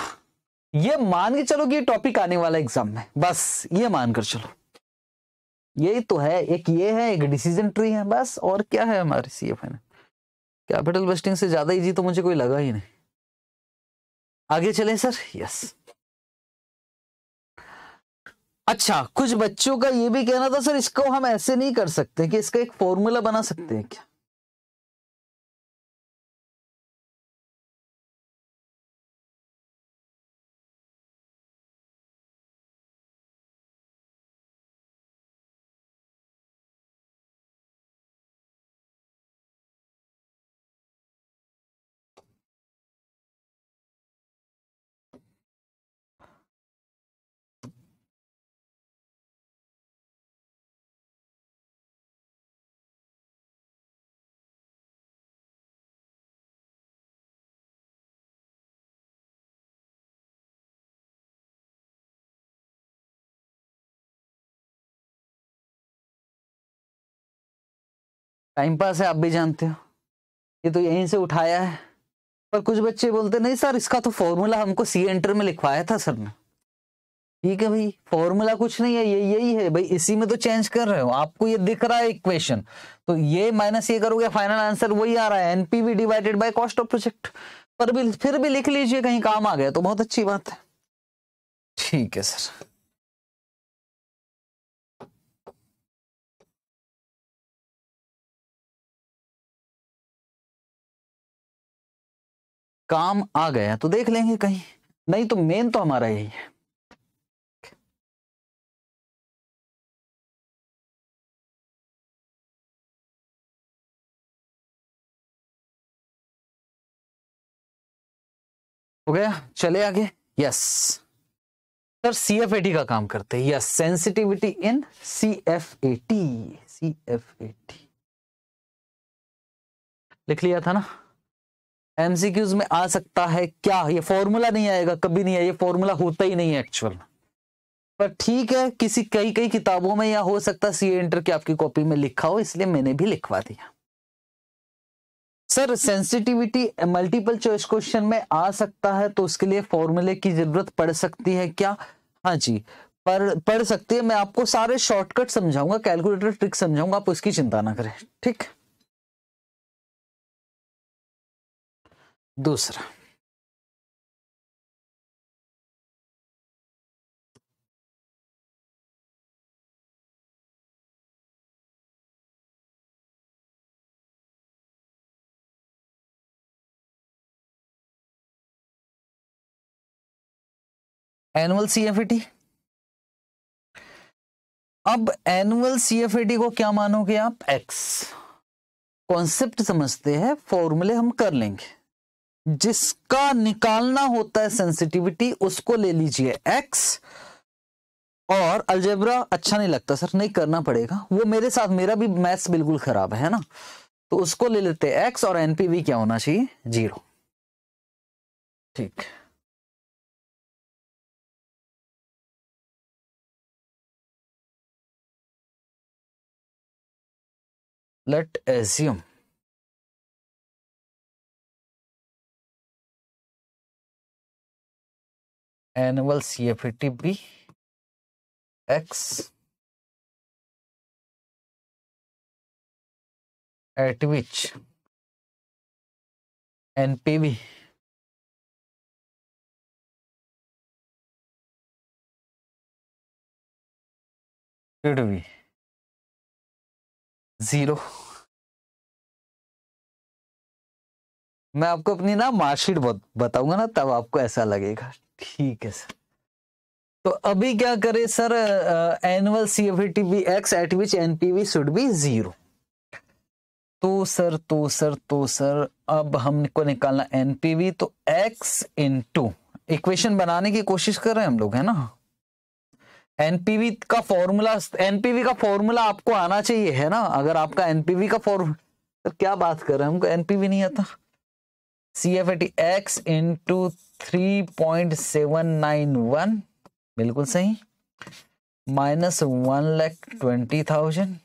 ये मान के चलो कि टॉपिक आने वाला एग्जाम में बस ये मानकर चलो यही तो है एक ये है एक डिसीजन ट्री है बस और क्या है हमारे C F N capital vesting से ज्यादा इजी तो मुझे कोई लगा ही नहीं आगे चले सर यस अच्छा कुछ बच्चों का ये भी कहना था सर इसको हम ऐसे नहीं कर सकते कि इसका एक फॉर्मूला बना सकते हैं क्या टाइम पास है आप भी जानते हो ये तो यहीं से उठाया है पर कुछ बच्चे बोलते नहीं सर इसका तो फॉर्मूला हमको सी एंटर में लिखवाया था सर ने ठीक है भाई फॉर्मूला कुछ नहीं है ये यही है भाई इसी में तो चेंज कर रहे हो आपको ये दिख रहा है इक्वेशन तो ये माइनस ये करोगे फाइनल आंसर वही आ रहा है NPV divided by cost of project पर भी फिर भी लिख लीजिए कहीं काम आ गया तो बहुत अच्छी बात है ठीक है सर काम आ गया तो देख लेंगे कहीं नहीं तो मेन तो हमारा यही है हो गया चले आगे yes sir C F A T का काम करते हैं yes sensitivity in C F A T C F A T लिख लिया था ना एमसीक्यूज में आ सकता है क्या ये फॉर्मूला नहीं आएगा कभी नहीं है ये फॉर्मूला होता ही नहीं है एक्चुअल पर ठीक है किसी कई कई किताबों में या हो सकता है सी इंटर की आपकी कॉपी में लिखा हो इसलिए मैंने भी लिखवा दिया sir sensitivity multiple choice question में आ सकता है तो उसके लिए फॉर्मूले की जरूरत पड़ सकती है क्या हाँ जी पर पढ़ सकती है मैं आपको सारे शॉर्टकट समझाऊंगा कैलकुलेटर ट्रिक समझाऊंगा आप उसकी चिंता ना करें ठीक दूसरा एनुअल सीएफईटी अब एनुअल सीएफईटी को क्या मानोगे आप एक्स कॉन्सेप्ट समझते हैं फॉर्मूले हम कर लेंगे जिसका निकालना होता है सेंसिटिविटी उसको ले लीजिए एक्स और अलजेब्रा अच्छा नहीं लगता सर नहीं करना पड़ेगा वो मेरे साथ मेरा भी मैथ्स बिल्कुल खराब है ना तो उसको ले लेते हैं एक्स और एनपीवी क्या होना चाहिए जीरो ठीक let assume annual CFATB X at which NPV should be zero मैं आपको अपनी ना मार्कशीट बताऊंगा ना तब आपको ऐसा लगेगा ठीक है सर तो अभी क्या करें sir annual C F T B X at which NPV should be zero तो सर तो सर तो सर अब हमको निकालना एनपीवी तो एक्स इन टू इक्वेशन बनाने की कोशिश कर रहे हैं हम लोग है ना एनपीवी का फॉर्मूला एनपीवी का फॉर्मूला आपको आना चाहिए है ना अगर आपका एनपीवी का फॉर्म तो क्या बात कर रहे हैं हमको एनपीवी नहीं आता C F X into three point seven nine one बिल्कुल सही minus one lakh twenty thousand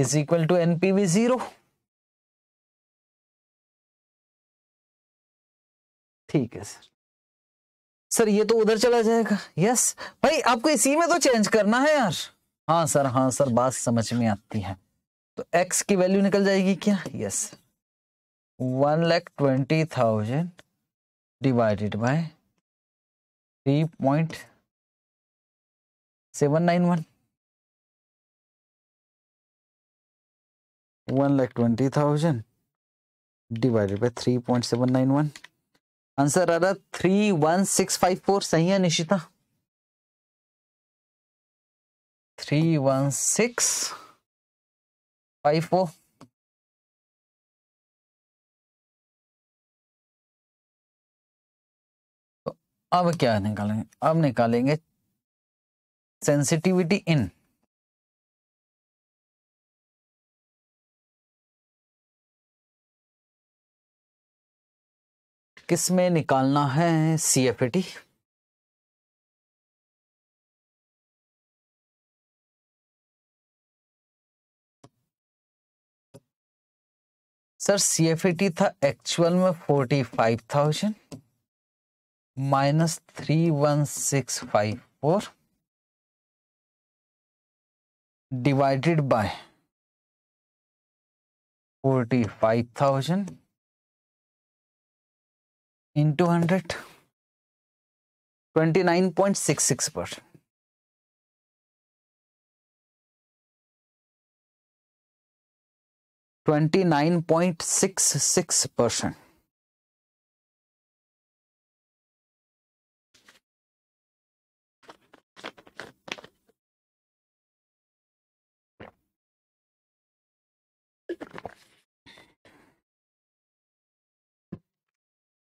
is equal to NPV zero ठीक है सर सर ये तो उधर चला जाएगा यस भाई आपको इसी में तो चेंज करना है यार हाँ सर हाँ सर बात समझ में आती है तो एक्स की वैल्यू निकल जाएगी क्या yes one lakh twenty thousand divided by three point seven nine one one lakh twenty thousand divided by three point seven nine one answer आ रहा three one six five four सही है Nishita three one six five four अब क्या निकालेंगे अब निकालेंगे sensitivity इन किस में निकालना है C F T sir C F T था एक्चुअल में forty five thousand minus three one six five four divided by forty five thousand into hundred twenty nine point six six percent twenty nine point six six percent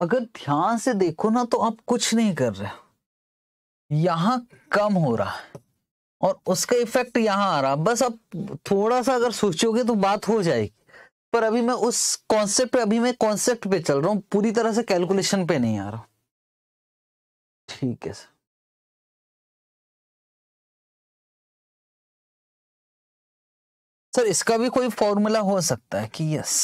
अगर ध्यान से देखो ना तो आप कुछ नहीं कर रहे यहां कम हो रहा है और उसका इफेक्ट यहां आ रहा बस आप थोड़ा सा अगर सोचोगे तो बात हो जाएगी पर अभी मैं उस कॉन्सेप्ट पे अभी मैं कॉन्सेप्ट पे चल रहा हूं पूरी तरह से कैलकुलेशन पे नहीं आ रहा ठीक है सर सर इसका भी कोई फॉर्मूला हो सकता है कि यस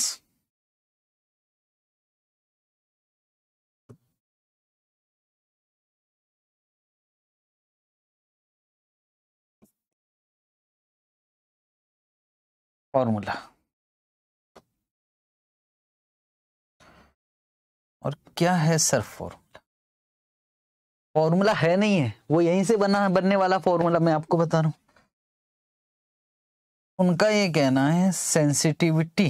फॉर्मूला और क्या है सर फॉर्मूला फॉर्मूला है नहीं है वो यहीं से बना बनने वाला फॉर्मूला मैं आपको बता रहा हूं उनका ये कहना है सेंसिटिविटी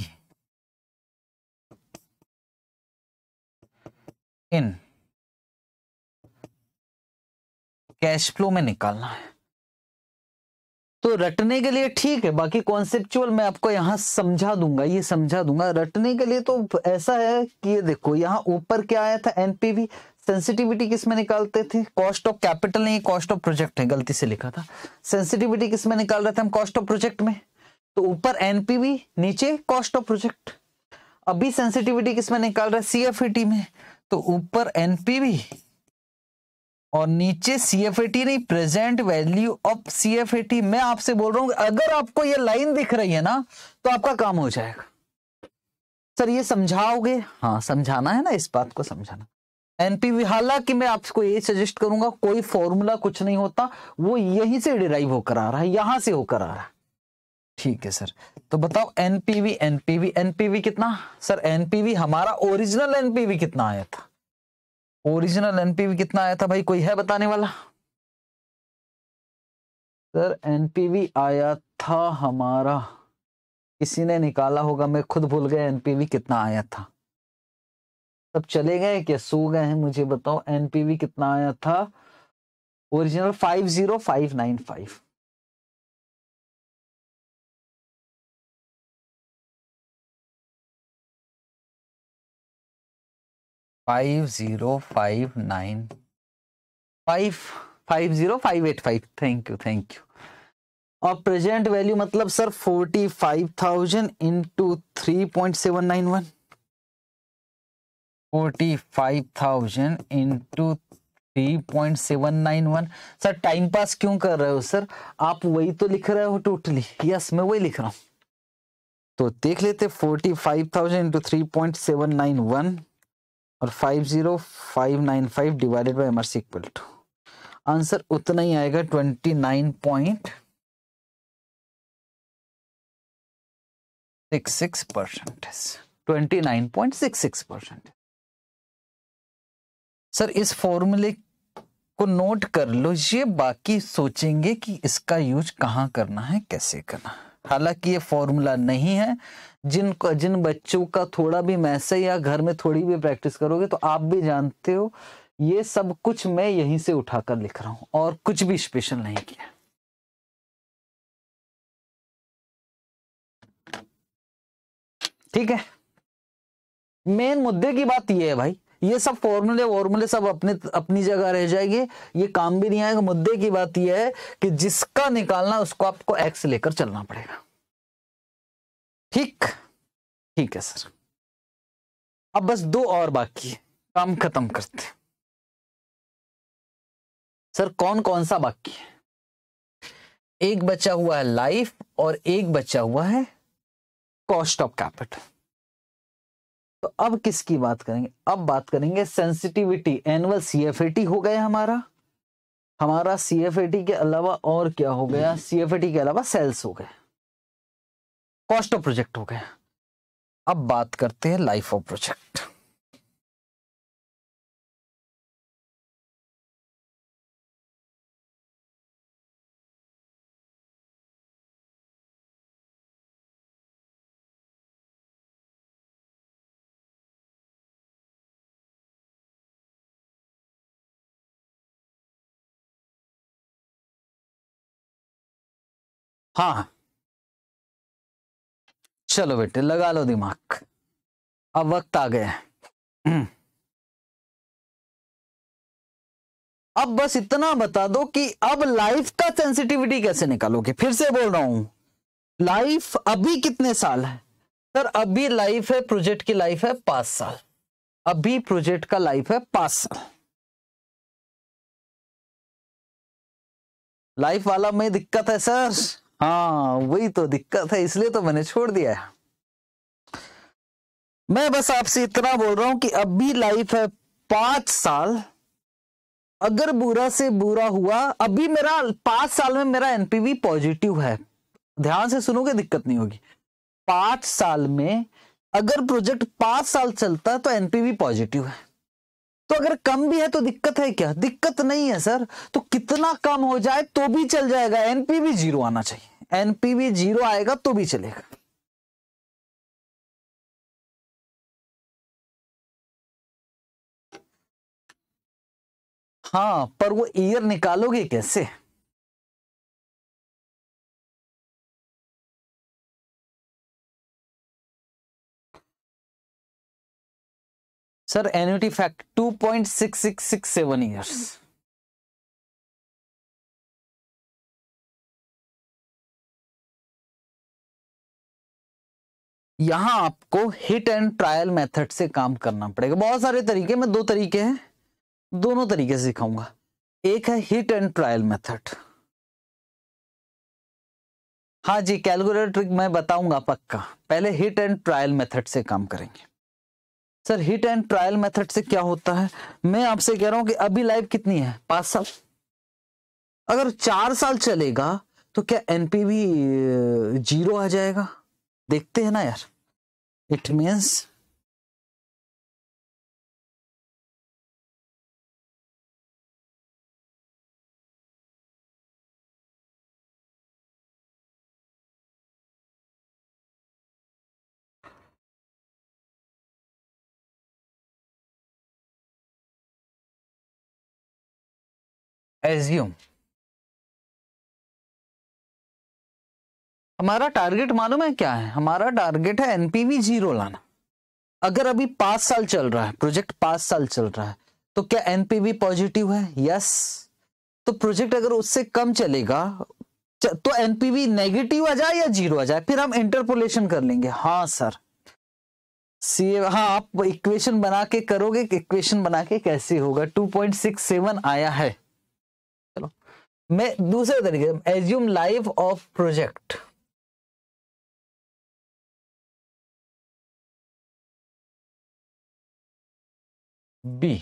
इन कैश फ्लो में निकालना है तो रटने के लिए ठीक है बाकी कॉन्सेप्चुअल मैं आपको यहाँ समझा दूंगा ये समझा दूंगा रटने के लिए तो ऐसा है कि ये देखो यहाँ ऊपर क्या आया था एनपीवी सेंसिटिविटी किस में निकालते थे कॉस्ट ऑफ कैपिटल नहीं कॉस्ट ऑफ प्रोजेक्ट है गलती से लिखा था सेंसिटिविटी किस में निकाल रहे थे हम कॉस्ट ऑफ प्रोजेक्ट में तो ऊपर एनपीवी नीचे कॉस्ट ऑफ प्रोजेक्ट अभी सेंसिटिविटी किसमें निकाल रहा है टी e में तो ऊपर एनपीवी और नीचे सी एफ ए टी नहीं present value of C F A T मैं आपसे बोल रहा हूं अगर आपको ये लाइन दिख रही है ना तो आपका काम हो जाएगा सर ये समझाओगे हाँ समझाना है ना इस बात को समझाना एनपीवी हालांकि मैं आपको ये सजेस्ट करूंगा कोई फॉर्मूला कुछ नहीं होता वो यहीं से डिराइव होकर आ रहा है यहां से होकर आ रहा है ठीक है सर तो बताओ एनपीवी एनपीवी एनपीवी कितना सर एनपीवी हमारा ओरिजिनल एनपीवी कितना आया था ओरिजिनल एनपीवी कितना आया था भाई कोई है बताने वाला सर एनपीवी आया था हमारा किसी ने निकाला होगा मैं खुद भूल गया एनपीवी कितना आया था सब चले गए क्या सो गए हैं मुझे बताओ एनपीवी कितना आया था original five zero five nine five five zero five eight five thank you thank you और प्रेजेंट वैल्यू मतलब sir forty five thousand into three point seven nine one forty five thousand into three point seven nine one sir time pass क्यों कर रहे हो sir आप वही तो लिख रहे हो टोटली यस मैं वही लिख रहा हूं तो देख लेते forty five thousand into three point seven nine one और 50595 divided by MRC equal to answer उतना ही आएगा 29.66 परसेंटेज 29.66 परसेंट सर इस फॉर्मूले को नोट कर लो ये बाकी सोचेंगे कि इसका यूज कहां करना है कैसे करना हालांकि ये फॉर्मूला नहीं है जिन जिन बच्चों का थोड़ा भी मैसेज या घर में थोड़ी भी प्रैक्टिस करोगे तो आप भी जानते हो ये सब कुछ मैं यहीं से उठाकर लिख रहा हूं और कुछ भी स्पेशल नहीं किया ठीक है मेन मुद्दे की बात ये है भाई ये सब फॉर्मूले वॉर्मूले सब अपने अपनी जगह रह जाएंगे ये काम भी नहीं आएगा मुद्दे की बात यह है कि जिसका निकालना उसको आपको एक्स लेकर चलना पड़ेगा ठीक ठीक है सर अब बस दो और बाकी है काम खत्म करते हैं सर कौन कौन सा बाकी है एक बचा हुआ है लाइफ और एक बचा हुआ है कॉस्ट ऑफ कैपिटल तो अब किसकी बात करेंगे अब बात करेंगे सेंसिटिविटी एनुअल सीएफएटी हो गया हमारा हमारा सीएफएटी के अलावा और क्या हो गया सीएफएटी के अलावा सेल्स हो गया कॉस्ट ऑफ प्रोजेक्ट हो गए अब बात करते हैं लाइफ ऑफ प्रोजेक्ट हाँ चलो बेटे लगा लो दिमाग अब वक्त आ गया अब बस इतना बता दो कि अब लाइफ का सेंसिटिविटी कैसे निकालोगे फिर से बोल रहा हूं लाइफ अभी कितने साल है सर अभी लाइफ है प्रोजेक्ट की लाइफ है पांच साल अभी प्रोजेक्ट का लाइफ है पांच साल लाइफ वाला में दिक्कत है सर हाँ वही तो दिक्कत है इसलिए तो मैंने छोड़ दिया है मैं बस आपसे इतना बोल रहा हूं कि अब भी लाइफ है पांच साल अगर बुरा से बुरा हुआ अभी मेरा पांच साल में मेरा एनपीवी पॉजिटिव है ध्यान से सुनोगे दिक्कत नहीं होगी पांच साल में अगर प्रोजेक्ट पांच साल चलता तो एनपीवी पॉजिटिव है तो अगर कम भी है तो दिक्कत है क्या दिक्कत नहीं है सर तो कितना कम हो जाए तो भी चल जाएगा एनपीवी जीरो आना चाहिए एनपीवी जीरो आएगा तो भी चलेगा हाँ पर वो ईयर निकालोगे कैसे sir annuity factor two point six six six seven years यहां आपको हिट एंड ट्रायल मेथड से काम करना पड़ेगा बहुत सारे तरीके में दो तरीके हैं दोनों तरीके से सिखाऊंगा एक है हिट एंड ट्रायल मेथड हाँ जी कैलकुलेटर ट्रिक मैं बताऊंगा पक्का पहले हिट एंड ट्रायल मेथड से काम करेंगे sir hit and trial method से क्या होता है मैं आपसे कह रहा हूं कि अभी लाइफ कितनी है पांच साल अगर चार साल चलेगा तो क्या एनपीवी जीरो आ जाएगा देखते हैं ना यार इट मीन्स एज्यूम हमारा टारगेट मालूम है क्या है हमारा टारगेट है एनपीवी जीरो लाना अगर अभी पांच साल चल रहा है प्रोजेक्ट पांच साल चल रहा है तो क्या एनपीवी पॉजिटिव है यस तो प्रोजेक्ट अगर उससे कम चलेगा तो एनपीवी नेगेटिव आ जाए या जीरो आ जाए फिर हम इंटरपोलेशन कर लेंगे हाँ सर सी हाँ आप इक्वेशन बना के करोगे इक्वेशन बना के कैसे होगा 2.67 आया है मैं दूसरे तरीके assume life of project be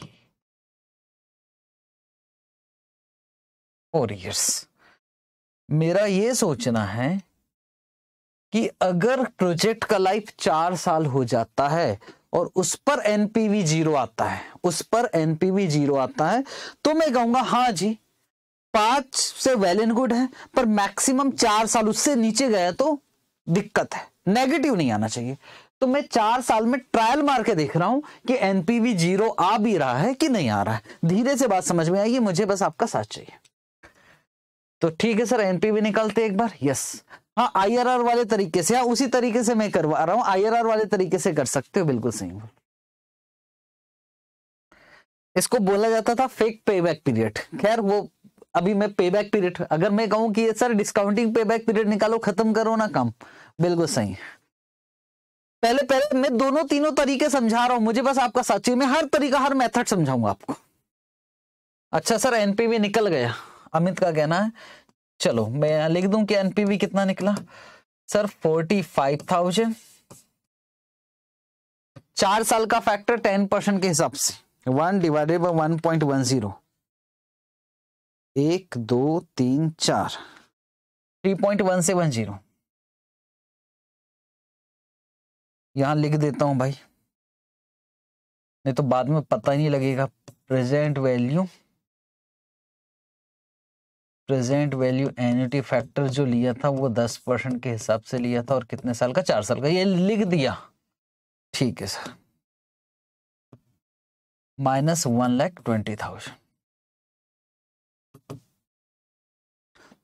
four years मेरा ये सोचना है कि अगर प्रोजेक्ट का लाइफ चार साल हो जाता है और उस पर एनपीवी जीरो आता है उस पर एनपीवी जीरो आता है तो मैं कहूंगा हाँ जी पांच से वेल एंड गुड है पर मैक्सिमम चार साल उससे नीचे गया तो दिक्कत है नेगेटिव नहीं आना चाहिए तो मैं चार साल में ट्रायल मार के देख रहा हूं कि एनपीवी जीरो आ भी रहा है कि नहीं आ रहा है धीरे से बात समझ में आई है मुझे बस आपका साथ चाहिए तो ठीक है सर एनपीवी निकालते एक बार यस हाँ आईआरआर वाले तरीके से हाँ उसी तरीके से मैं करवा रहा हूं आईआरआर वाले तरीके से कर सकते हो बिल्कुल सही इसको बोला जाता था फेक पे पीरियड खैर वो अभी मैं पे बैक पीरियड अगर मैं कहूं कि sir discounting payback period निकालो खत्म करो ना काम बिल्कुल सही पहले पहले मैं दोनों तीनों तरीके समझा रहा हूं मुझे बस आपका साथ चाहिए मैं हर तरीका हर मेथड समझाऊंगा आपको अच्छा सर एनपीवी निकल गया अमित का कहना है चलो मैं लिख दूं कि एनपीवी कितना निकला सर फोर्टी फाइव थाउजेंड चार साल का फैक्टर टेन परसेंट के हिसाब से one divided by one point one zero एक दो तीन चार three point one seven zero यहां लिख देता हूं भाई नहीं तो बाद में पता ही नहीं लगेगा present value present value annuity factor जो लिया था वो दस परसेंट के हिसाब से लिया था और कितने साल का चार साल का ये लिख दिया ठीक है sir minus one lakh twenty thousand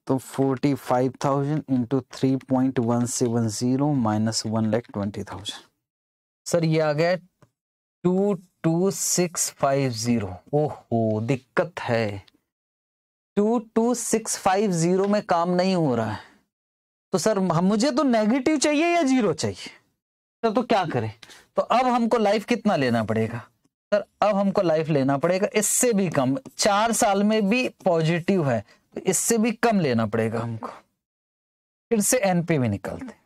तो forty five thousand into three point one seven zero minus one lakh twenty thousand sir ये आ गया two two six five zero ओहो दिक्कत है two two six five zero में काम नहीं हो रहा है तो सर मुझे तो नेगेटिव चाहिए या जीरो चाहिए सर तो क्या करें तो अब हमको लाइफ कितना लेना पड़ेगा सर अब हमको लाइफ लेना पड़ेगा इससे भी कम चार साल में भी पॉजिटिव है तो इससे भी कम लेना पड़ेगा हमको फिर से एनपीवी निकलते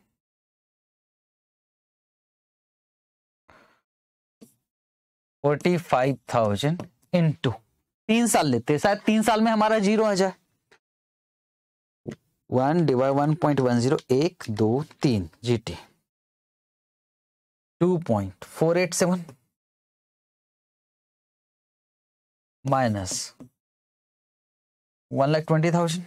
forty five thousand into तीन साल लेते शायद तीन साल में हमारा जीरो आ जाए one divide one point one zero एक दो तीन G T two point four eight seven minus one lakh twenty thousand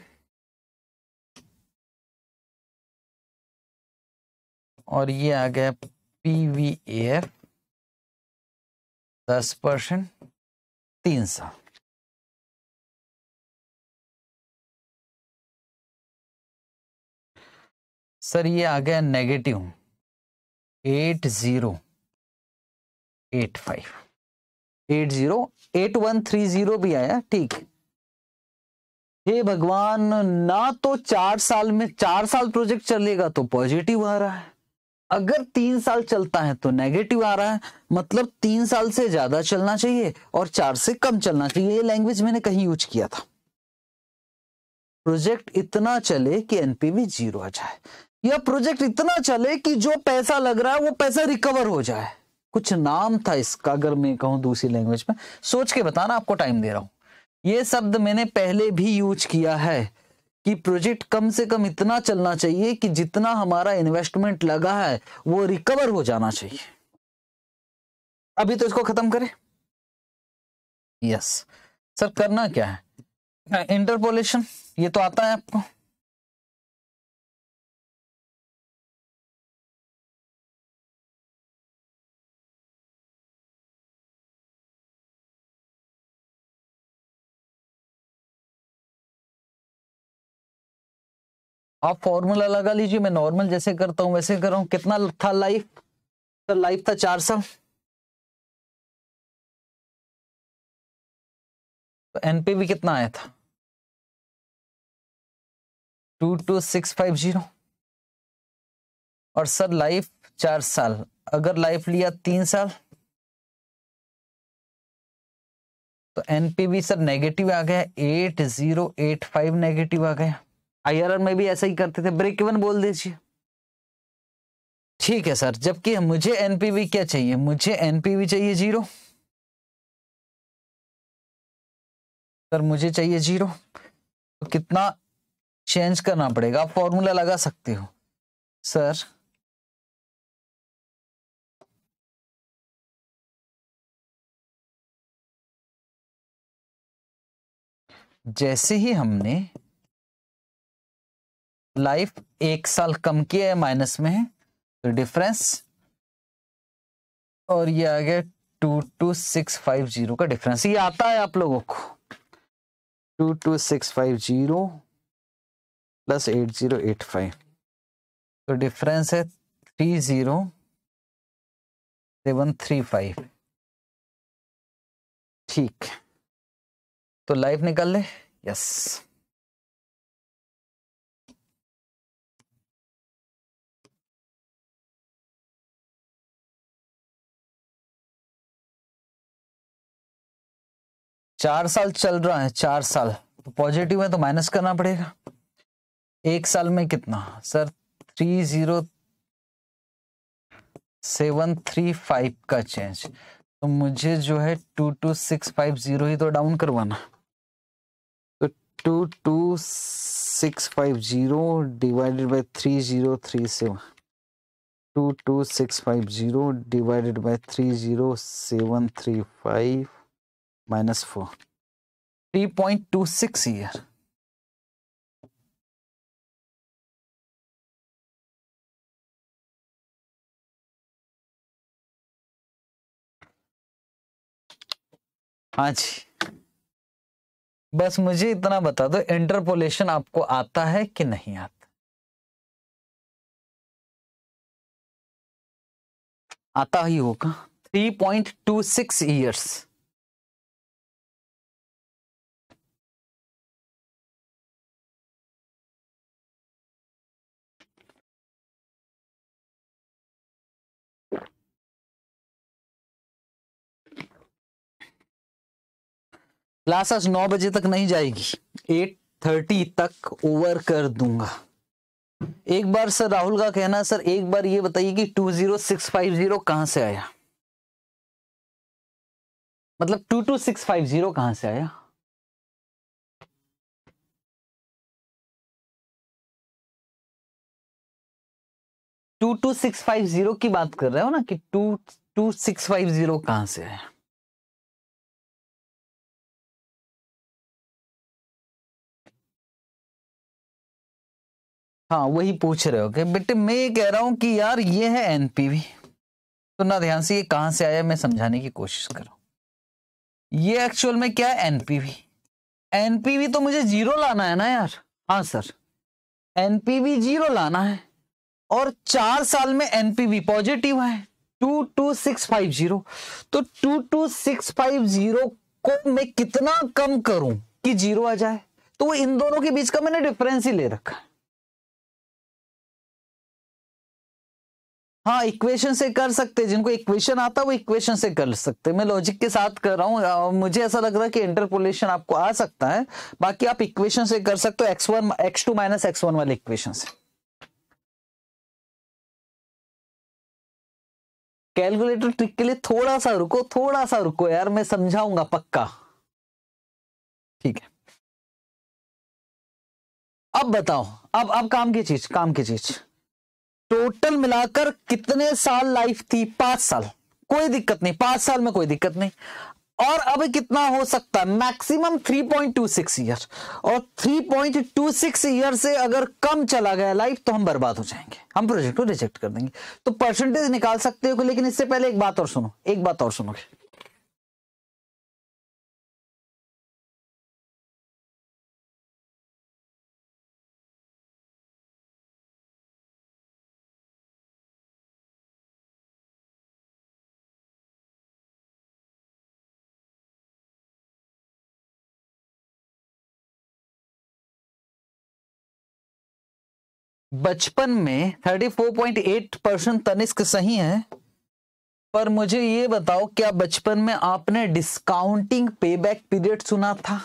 और ये आ गया पी वी एफ दस परसेंट तीन साल सर ये आ गया negative eight zero eight five eight zero eight one three zero भी आया ठीक है हे भगवान ना तो चार साल में चार साल प्रोजेक्ट चलेगा तो पॉजिटिव आ रहा है अगर तीन साल चलता है तो नेगेटिव आ रहा है मतलब तीन साल से ज्यादा चलना चाहिए और चार से कम चलना चाहिए ये लैंग्वेज मैंने कहीं यूज किया था प्रोजेक्ट इतना चले कि एनपीवी जीरो आ जाए या प्रोजेक्ट इतना चले कि जो पैसा लग रहा है वो पैसा रिकवर हो जाए कुछ नाम था इसका अगर मैं कहूं दूसरी लैंग्वेज में सोच के बताना आपको टाइम दे रहा हूं ये शब्द मैंने पहले भी यूज किया है कि प्रोजेक्ट कम से कम इतना चलना चाहिए कि जितना हमारा इन्वेस्टमेंट लगा है वो रिकवर हो जाना चाहिए अभी तो इसको खत्म करें यस सर करना क्या है इंटरपोलेशन ये तो आता है आपको आप फॉर्मूला लगा लीजिए मैं नॉर्मल जैसे करता हूं वैसे कर रहा हूं कितना था लाइफ तो लाइफ था चार साल तो एन भी कितना आया था two two six five zero और सर लाइफ चार साल अगर लाइफ लिया तीन साल तो एनपीवी सर नेगेटिव आ गया eight zero eight five negative आ गया आई में भी ऐसा ही करते थे ब्रेक इवन बोल दीजिए ठीक है सर जबकि मुझे एनपीवी क्या चाहिए मुझे एनपीवी चाहिए जीरो सर मुझे चाहिए जीरो तो कितना चेंज करना पड़ेगा आप फॉर्मूला लगा सकते हो सर जैसे ही हमने लाइफ एक साल कम किया है माइनस में है तो डिफरेंस और ये आ गया two two six five zero का डिफरेंस ये आता है आप लोगों को two two six five zero plus eight zero eight five तो डिफरेंस है three zero seven three five ठीक तो लाइफ निकाल ले यस चार साल चल रहा है चार साल तो पॉजिटिव है तो माइनस करना पड़ेगा एक साल में कितना sir three zero seven three five का चेंज तो मुझे जो है two two six five zero ही तो डाउन करवाना तो two two six five zero divided by three zero three seven two two six five zero divided by three zero seven three five minus four point two six year हाँ जी बस मुझे इतना बता दो इंटरपोलेशन आपको आता है कि नहीं आता आता ही होगा 3.26 point two six years classes नौ बजे तक नहीं जाएगी एट थर्टी तक ओवर कर दूंगा एक बार सर राहुल का कहना सर एक बार ये बताइए कि two zero six five zero कहां से आया मतलब two two six five zero कहां से आया two two six five zero की बात कर रहे हो ना कि two two six five zero कहां से आया हाँ वही पूछ रहे हो कि बेटे मैं ये कह रहा हूँ कि यार ये है एनपीवी तो ना ध्यान से ये कहां से आया मैं समझाने की कोशिश कर रहा ये एक्चुअल में क्या है एनपीवी एनपीवी तो मुझे जीरो लाना है ना यार हाँ सर एनपीवी जीरो लाना है और चार साल में एनपीवी पॉजिटिव है two two six five zero तो two two six five zero को मैं कितना कम करूं कि जीरो आ जाए तो वो इन दोनों के बीच का मैंने डिफरेंस ही ले रखा है हाँ इक्वेशन से कर सकते जिनको इक्वेशन आता है वो इक्वेशन से कर सकते मैं लॉजिक के साथ कर रहा हूँ मुझे ऐसा लग रहा है कि इंटरपोलेशन आपको आ सकता है बाकी आप इक्वेशन से कर सकते हो X one X two minus X one वाले इक्वेशन से कैलकुलेटर ट्रिक के लिए थोड़ा सा रुको थोड़ा सा रुको यार मैं समझाऊंगा पक्का ठीक है अब बताओ अब अब काम की चीज काम की चीज टोटल मिलाकर कितने साल लाइफ थी पांच साल कोई दिक्कत नहीं पांच साल में कोई दिक्कत नहीं और अब कितना हो सकता है मैक्सिमम 3.26 ईयर और 3.26 ईयर से अगर कम चला गया लाइफ तो हम बर्बाद हो जाएंगे हम प्रोजेक्ट को रिजेक्ट कर देंगे तो परसेंटेज निकाल सकते हो लेकिन इससे पहले एक बात और सुनो एक बात और सुनोगे बचपन में 34.8 परसेंट तनिष्क सही है पर मुझे ये बताओ क्या बचपन में आपने डिस्काउंटिंग पेबैक पीरियड सुना था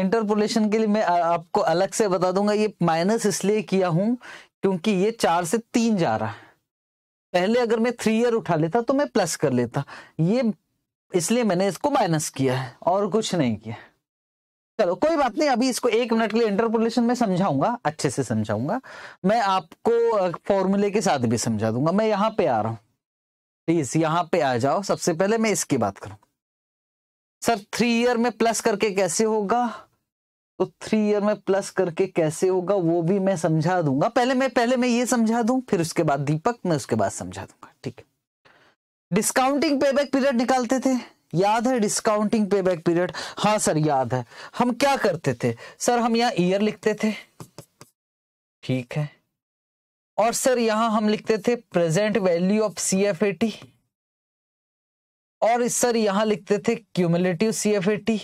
इंटरपोलेशन uh, के लिए मैं आपको अलग से बता दूंगा ये माइनस इसलिए किया हूं क्योंकि ये चार से तीन जा रहा है पहले अगर मैं थ्री ईयर उठा लेता तो मैं प्लस कर लेता ये इसलिए मैंने इसको माइनस किया है और कुछ नहीं किया चलो कोई बात नहीं अभी इसको एक मिनट के लिए इंटरपोलेशन में समझाऊंगा अच्छे से समझाऊंगा मैं आपको फॉर्मूले के साथ भी समझा दूंगा मैं यहाँ पे आ रहा हूँ प्लीज यहाँ पे आ जाओ सबसे पहले मैं इसकी बात करूँ सर थ्री ईयर में प्लस करके कैसे होगा तो थ्री ईयर में प्लस करके कैसे होगा वो भी मैं समझा दूंगा पहले मैं पहले मैं ये समझा दूं फिर उसके बाद दीपक मैं उसके बाद समझा दूंगा ठीक है डिस्काउंटिंग पेबैक पीरियड निकालते थे याद है डिस्काउंटिंग पेबैक पीरियड हाँ सर याद है हम क्या करते थे सर हम यहाँ ईयर लिखते थे ठीक है और सर यहां हम लिखते थे present value of C F T और सर यहां लिखते थे क्यूमुलेटिव सी एफ टी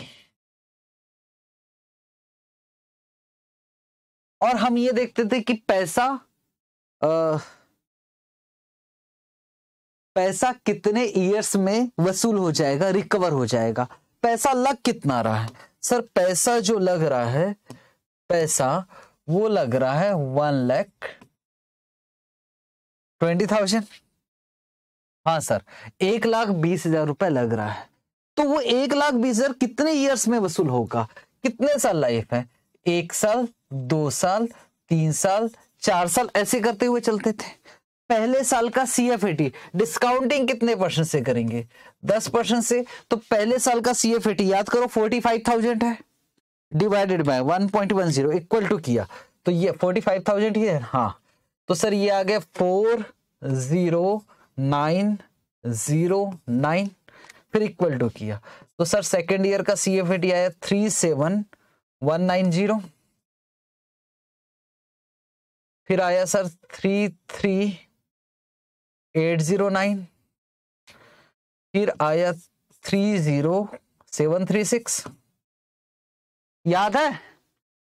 और हम ये देखते थे कि पैसा आ, पैसा कितने ईयर्स में वसूल हो जाएगा रिकवर हो जाएगा पैसा लग कितना रहा है सर पैसा जो लग रहा है पैसा वो लग रहा है वन लैख ट्वेंटी थाउजेंड हाँ सर एक लाख बीस हजार रुपए लग रहा है तो वो एक लाख बीस हजार कितने ईयर्स में वसूल होगा कितने साल लाइफ है एक साल दो साल तीन साल चार साल ऐसे करते हुए चलते थे पहले साल का सी एफ एटी डिस्काउंटिंग कितने परसेंट से करेंगे दस परसेंट से तो पहले साल का सी एफ एटी याद करो फोर्टी फाइव थाउजेंड है divided by one point one zero equal to किया तो ये फोर्टी फाइव थाउजेंड ही है हाँ तो सर ये आ गया four zero nine zero nine फिर इक्वल टू किया तो सर सेकेंड ईयर का सी एफ एटी आया three seven one nine zero फिर आया sir three three eight zero फिर आया three zero seven three six याद है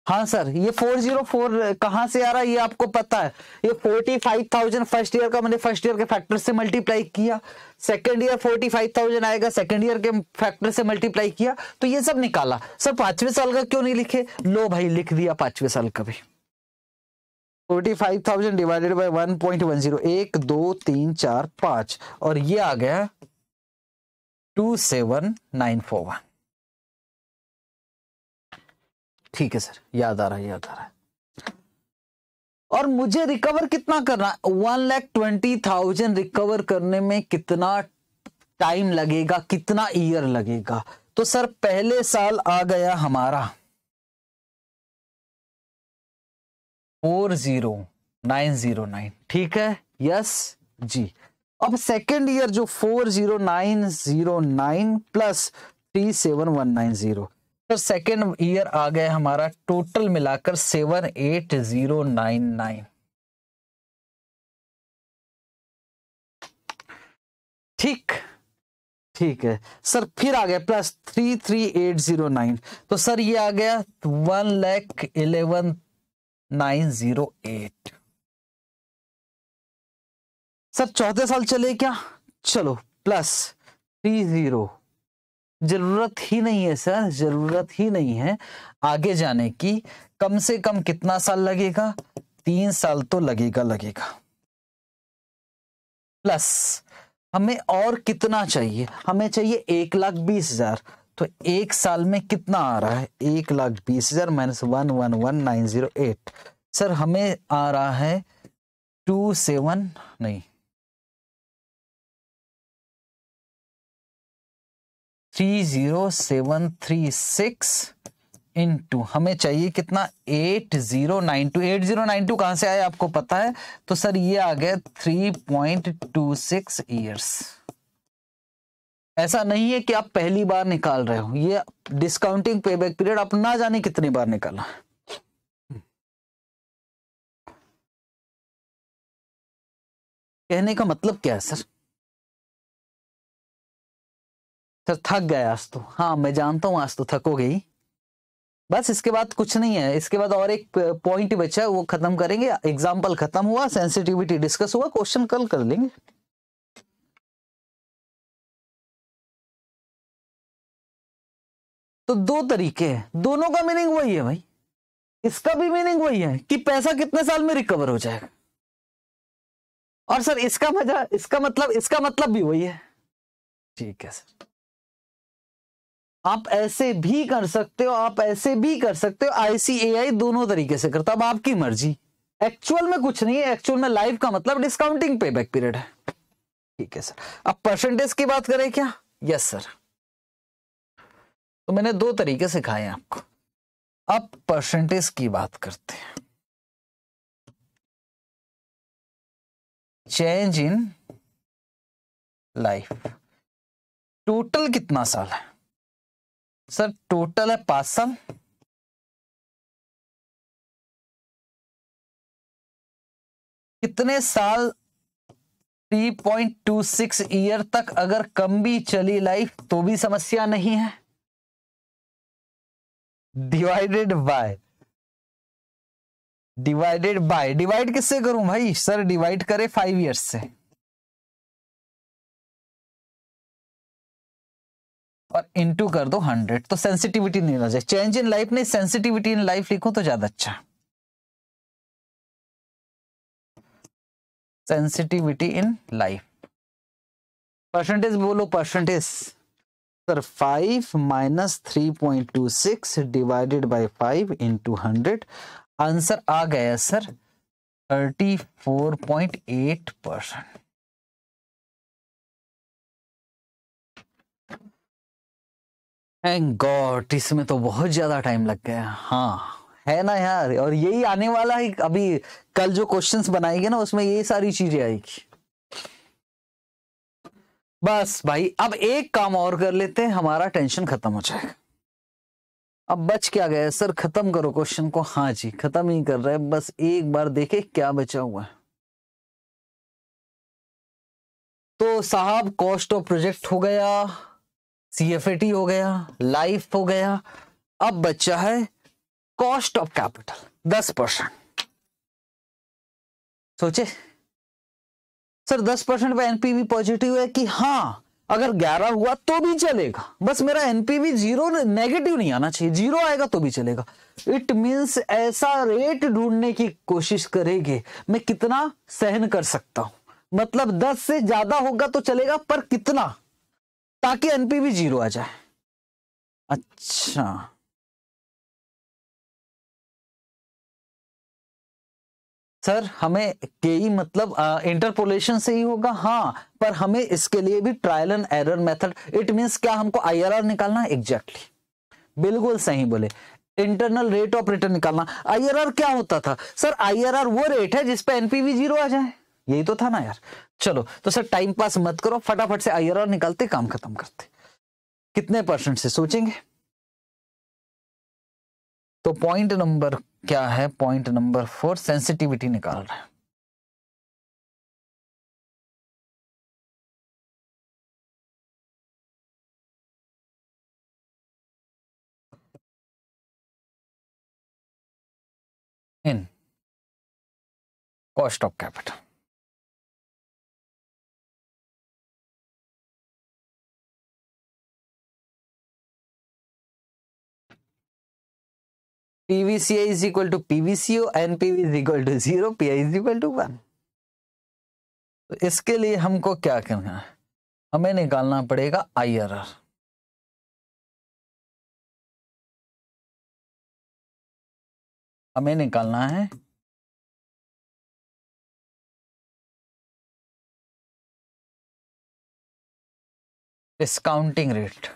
हाँ सर ये फोर जीरो फोर से आ रहा है ये आपको पता है ये forty five thousand first year का मैंने फर्स्ट ईयर के फैक्टर से मल्टीप्लाई किया second year forty five thousand आएगा सेकंड ईयर के फैक्टर से मल्टीप्लाई किया तो ये सब निकाला सर पांचवें साल का क्यों नहीं लिखे लो भाई लिख दिया पांचवें साल का भी twenty five thousand divided by one point one zero एक दो तीन चार पांच और ये आ गया two seven nine four one ठीक है सर याद आ रहा है याद आ रहा है और मुझे रिकवर कितना करना one lakh twenty thousand recover करने में कितना टाइम लगेगा कितना ईयर लगेगा तो सर पहले साल आ गया हमारा four zero nine zero nine ठीक है यस जी अब सेकेंड ईयर जो four zero nine zero nine plus three seven one nine zero तो सेकेंड ईयर आ गया हमारा टोटल मिलाकर seven eight zero nine nine ठीक ठीक है सर फिर आ गया plus three three eight zero nine तो सर ये आ गया one lakh eleven nine sir चौथे साल चले क्या चलो प्लस थ्री जीरो जरूरत ही नहीं है सर जरूरत ही नहीं है आगे जाने की कम से कम कितना साल लगेगा तीन साल तो लगेगा लगेगा प्लस हमें और कितना चाहिए हमें चाहिए एक लाख बीस हजार तो एक साल में कितना आ रहा है एक लाख बीस हजार minus one one one nine zero eight sir हमें आ रहा है टू सेवन नहीं three zero seven three six into हमें चाहिए कितना eight zero nine two eight zero nine two कहां से आया आपको पता है तो सर ये आ गया three point two six years ऐसा नहीं है कि आप पहली बार निकाल रहे हो ये डिस्काउंटिंग पेबैक पीरियड आप ना जाने कितनी बार निकाला कहने का मतलब क्या है सर सर थक गए आज तो हाँ मैं जानता हूं आज तो थको गई बस इसके बाद कुछ नहीं है इसके बाद और एक पॉइंट बचा है वो खत्म करेंगे एग्जाम्पल खत्म हुआ सेंसिटिविटी डिस्कस हुआ क्वेश्चन कल कर लेंगे तो दो तरीके हैं दोनों का मीनिंग वही है भाई इसका भी मीनिंग वही है कि पैसा कितने साल में रिकवर हो जाएगा और सर इसका मजा इसका मतलब इसका मतलब भी वही है ठीक है सर आप ऐसे भी कर सकते हो आप ऐसे भी कर सकते हो आईसीएआई दोनों तरीके से करता अब आपकी मर्जी एक्चुअल में कुछ नहीं है एक्चुअल में लाइफ का मतलब डिस्काउंटिंग पे बैक पीरियड है ठीक है सर अब परसेंटेज की बात करें क्या यस सर तो मैंने दो तरीके सिखाए आपको अब परसेंटेज की बात करते हैं चेंज इन लाइफ टोटल कितना साल है सर टोटल है पांच साल कितने साल 3.26 ईयर तक अगर कम भी चली लाइफ तो भी समस्या नहीं है divided by divided by divide किससे करूं भाई सर डिवाइड करे फाइव इयर्स से और इनटू कर दो हंड्रेड तो सेंसिटिविटी नहीं होना चेंज इन लाइफ नहीं सेंसिटिविटी इन लाइफ लिखो तो ज्यादा अच्छा सेंसिटिविटी इन लाइफ परसेंटेज बोलो percentage sir five minus three point two six divided by five into hundred answer आ गया sir thirty four point eight percent God इसमें तो बहुत ज्यादा टाइम लग गया हाँ है ना यार और यही आने वाला है अभी कल जो क्वेश्चंस बनाएंगे ना उसमें ये सारी चीजें आएगी बस भाई अब एक काम और कर लेते हैं हमारा टेंशन खत्म हो जाएगा अब बच क्या गया सर खत्म करो क्वेश्चन को हाँ जी खत्म ही कर रहे हैं बस एक बार देखे क्या बचा हुआ है तो साहब कॉस्ट ऑफ प्रोजेक्ट हो गया सी हो गया लाइफ हो गया अब बच्चा है कॉस्ट ऑफ कैपिटल दस परसेंट सोचे सर दस परसेंट पर एनपीवी पॉजिटिव है कि हाँ अगर ग्यारह हुआ तो भी चलेगा बस मेरा एनपीवी जीरो नेगेटिव नहीं आना चाहिए जीरो आएगा तो भी चलेगा इट मीन्स ऐसा रेट ढूंढने की कोशिश करेंगे मैं कितना सहन कर सकता हूं मतलब दस से ज्यादा होगा तो चलेगा पर कितना ताकि एनपीवी जीरो आ जाए अच्छा सर हमें के मतलब इंटरपोलेशन से ही होगा हाँ पर हमें इसके लिए भी trial and error method it means क्या हमको आईआरआर निकालना है एग्जैक्टली exactly. बिल्कुल सही बोले इंटरनल रेट ऑफ रिटर्न निकालना आईआरआर क्या होता था सर आईआरआर वो रेट है जिसपे एनपीवी जीरो आ जाए यही तो था ना यार चलो तो सर टाइम पास मत करो फटाफट से आई निकालते काम खत्म करते कितने परसेंट से सोचेंगे तो पॉइंट नंबर क्या है पॉइंट नंबर फोर सेंसिटिविटी निकाल रहे हैं in cost of capital PVCA is equal to PVCO, NPV is equal to zero P I is equal to one तो इसके लिए हमको क्या करना है हमें निकालना पड़ेगा आई आर आर हमें निकालना है discounting rate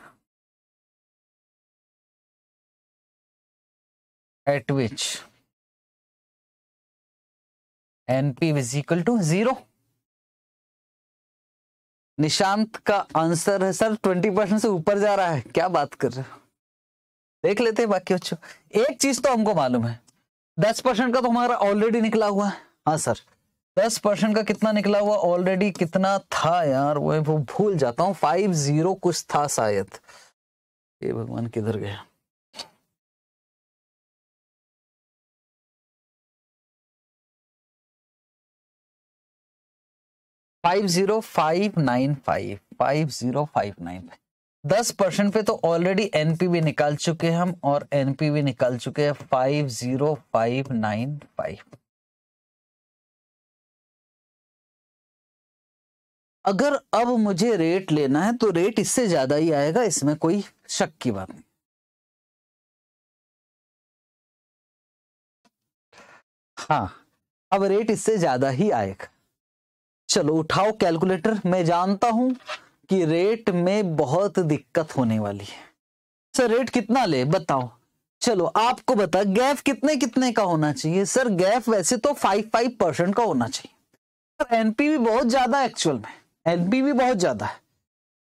at which NP is equal to zero Nishant का आंसर है सर ट्वेंटी परसेंट से ऊपर जा रहा है क्या बात कर रहे हो देख लेते हैं बाकी बच्चों एक चीज तो हमको मालूम है दस परसेंट का तो हमारा ऑलरेडी निकला हुआ है हाँ सर दस परसेंट का कितना निकला हुआ ऑलरेडी कितना था यार वो भूल जाता हूँ फाइव जीरो कुछ था शायद ये भगवान किधर गया five zero five nine five five zero five nine दस परसेंट पे तो ऑलरेडी एनपीवी निकाल चुके हम और एनपीवी निकाल चुके हैं five zero five nine five अगर अब मुझे रेट लेना है तो रेट इससे ज्यादा ही आएगा इसमें कोई शक की बात नहीं हाँ अब रेट इससे ज्यादा ही आएगा चलो उठाओ कैलकुलेटर मैं जानता हूं कि रेट में बहुत दिक्कत होने वाली है सर रेट कितना ले बताओ चलो आपको बता गैप कितने कितने का होना चाहिए सर गैप वैसे तो फाइव फाइव परसेंट का होना चाहिए पर एनपीवी बहुत ज्यादा एक्चुअल में एनपीवी बहुत ज्यादा है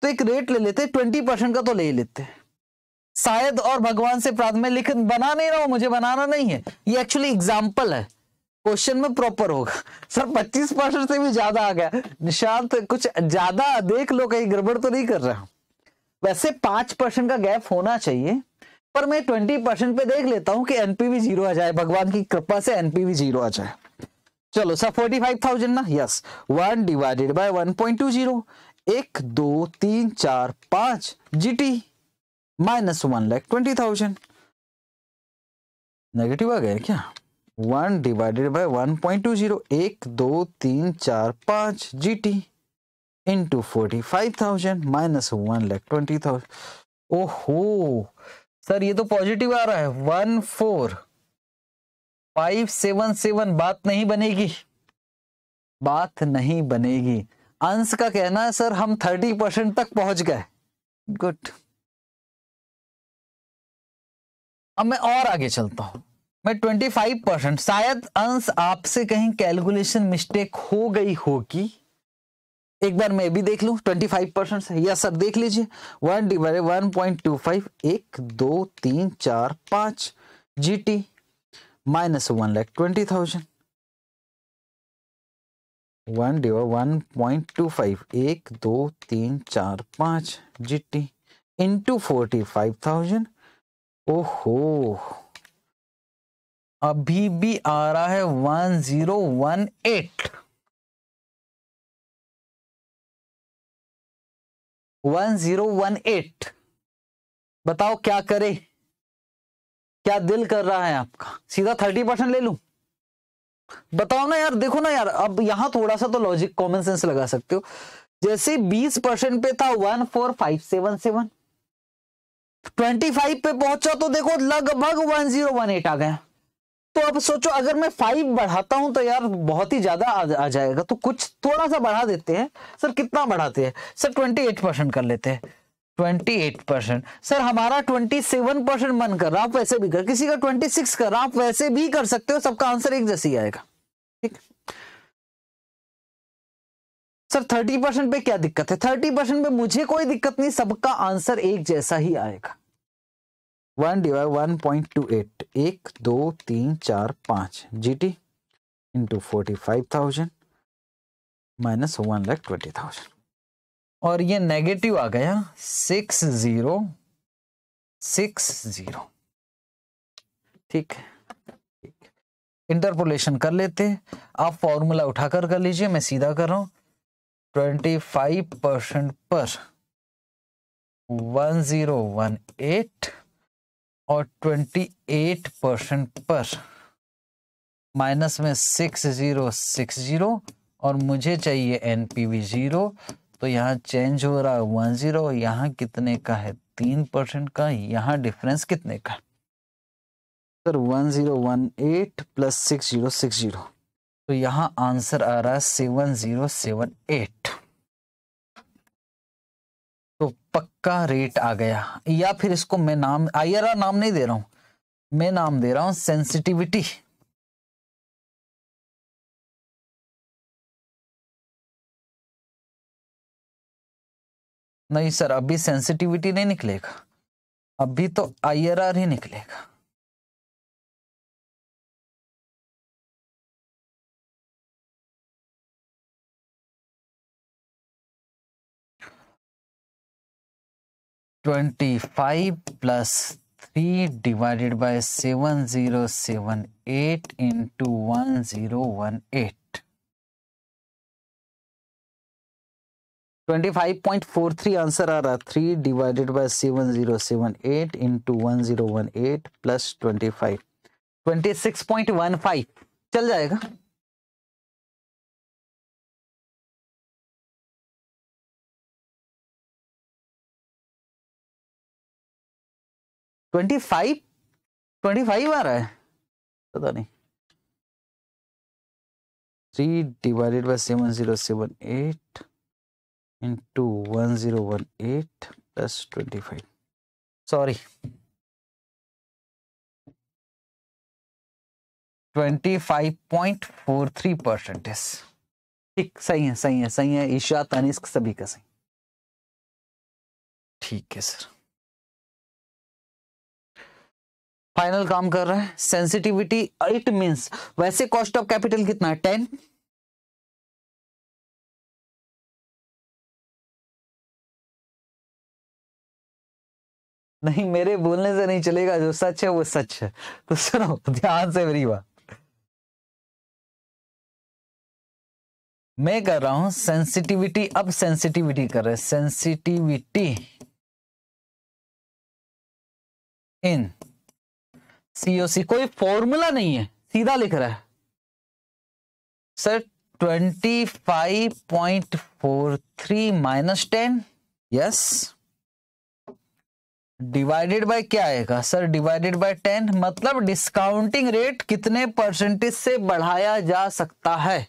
तो एक रेट ले लेते ट्वेंटी परसेंट का तो ले लेते हैं शायद और भगवान से प्रार्थना लिख बना नहीं रहा हूं मुझे बनाना नहीं है ये एक्चुअली एग्जाम्पल है क्वेश्चन में प्रॉपर होगा सर 25 परसेंट से भी ज्यादा आ गया निशांत कुछ ज्यादा देख लो कहीं गड़बड़ तो नहीं कर रहा वैसे पांच परसेंट का गैप होना चाहिए पर मैं ट्वेंटी परसेंट पे देख लेता हूं कि एनपीवी जीरो आ जाए भगवान की कृपा से एनपीवी जीरो आ जाए चलो सर फोर्टी फाइव थाउजेंड ना yes one divided by one point two zero एक दो तीन चार पांच G T minus one lakh twenty thousand negative आ गया क्या one divided by one point two zero एक दो तीन चार पाँच G T into forty five thousand minus one lakh twenty thousand ओहो सर ये तो पॉजिटिव आ रहा है one four five seven seven बात नहीं बनेगी बात नहीं बनेगी अंश का कहना है सर हम थर्टी परसेंट तक पहुंच गए गुड अब मैं और आगे चलता हूं ट्वेंटी फाइव परसेंट शायद अंश आपसे कहीं कैलकुलेशन मिस्टेक हो गई होगी एक बार मैं भी देख लू ट्वेंटी फाइव परसेंट या सर देख लीजिए one divide one point two five एक दो तीन चार पांच G T minus one lakh twenty thousand one divide one point two five एक दो तीन चार पांच G T into forty five thousand ओहो अभी भी आ रहा है one zero one eight one zero one eight बताओ क्या करे क्या दिल कर रहा है आपका सीधा थर्टी परसेंट ले लू बताओ ना यार देखो ना यार अब यहां थोड़ा सा तो लॉजिक कॉमन सेंस लगा सकते हो जैसे बीस परसेंट पे था one four five seven seven twenty five पे पहुंचा तो देखो लगभग वन जीरो वन एट आ गया तो अब सोचो अगर मैं फाइव बढ़ाता हूं तो यार बहुत ही ज्यादा आ, जाएगा तो कुछ थोड़ा सा बढ़ा देते हैं सर कितना बढ़ाते हैं सर ट्वेंटी एट परसेंट कर लेते हैं ट्वेंटी एट परसेंट सर हमारा ट्वेंटी सेवन परसेंट मन कर रहा आप वैसे भी कर किसी का ट्वेंटी सिक्स कर रहा आप वैसे भी कर सकते हो सबका आंसर एक जैसे ही आएगा ठीक सर थर्टी परसेंट पे क्या दिक्कत है थर्टी परसेंट पे मुझे कोई दिक्कत नहीं सबका आंसर एक जैसा ही आएगा one divide one point two eight एक दो तीन चार पाँच G T into forty five thousand minus one lakh twenty thousand और ये नेगेटिव आ गया सिक्स ज़ीरो सिक्स ज़ीरो ठीक है इंटरपोलेशन कर लेते आप फॉर्मूला उठाकर कर लीजिए मैं सीधा कर रहा हूँ ट्वेंटी फाइव परसेंट पर वन ज़ीरो वन एट और 28 परसेंट पर माइनस में सिक्स जीरो सिक्स जीरो और मुझे चाहिए एन पी वी जीरो तो यहाँ चेंज हो रहा है वन जीरो यहाँ कितने का है तीन परसेंट का यहाँ डिफरेंस कितने का sir one zero one eight plus six zero six zero तो यहाँ आंसर आ रहा है सेवन जीरो सेवन एट तो पक्का रेट आ गया या फिर इसको मैं नाम आई नाम नहीं दे रहा हूं मैं नाम दे रहा हूं सेंसिटिविटी नहीं सर अभी सेंसिटिविटी नहीं निकलेगा अभी तो आई ही निकलेगा twenty five plus three divided by seven zero seven eight into one zero one eight twenty five point four three answer आ रहा three divided by seven zero seven eight into one zero one eight plus twenty five twenty six point one five चल जाएगा twenty five twenty five आ रहा है पता नहीं three divided by seven zero seven eight into one zero one eight plus twenty five sorry twenty five point four three percentage ठीक सही है सही है सही है ईशा तनिष्क सभी का सही ठीक है सर फाइनल काम कर रहा है सेंसिटिविटी इट मीन्स वैसे कॉस्ट ऑफ कैपिटल कितना है टेन नहीं मेरे बोलने से नहीं चलेगा जो सच है वो सच है तो सुनो ध्यान से मेरी बात मैं कर रहा हूं सेंसिटिविटी अब सेंसिटिविटी कर रहे सेंसिटिविटी इन सीओसी कोई फॉर्मूला नहीं है सीधा लिख रहा है sir twenty five point four three minus ten yes divided by क्या आएगा सर डिवाइडेड बाय टेन मतलब डिस्काउंटिंग रेट कितने परसेंटेज से बढ़ाया जा सकता है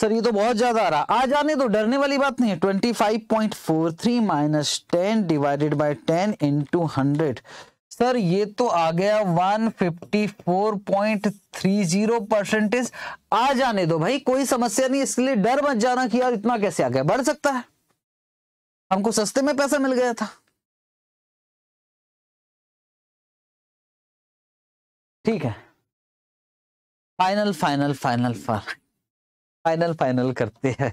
सर ये तो बहुत ज्यादा आ रहा आ जाने तो डरने वाली बात नहीं है twenty five point four three minus ten divided by ten into hundred sir ये तो आ गया 154.30 परसेंटेज आ जाने दो भाई कोई समस्या नहीं इसके लिए डर मत जाना कि यार इतना कैसे आ गया बढ़ सकता है हमको सस्ते में पैसा मिल गया था ठीक है final final final final final, final करते हैं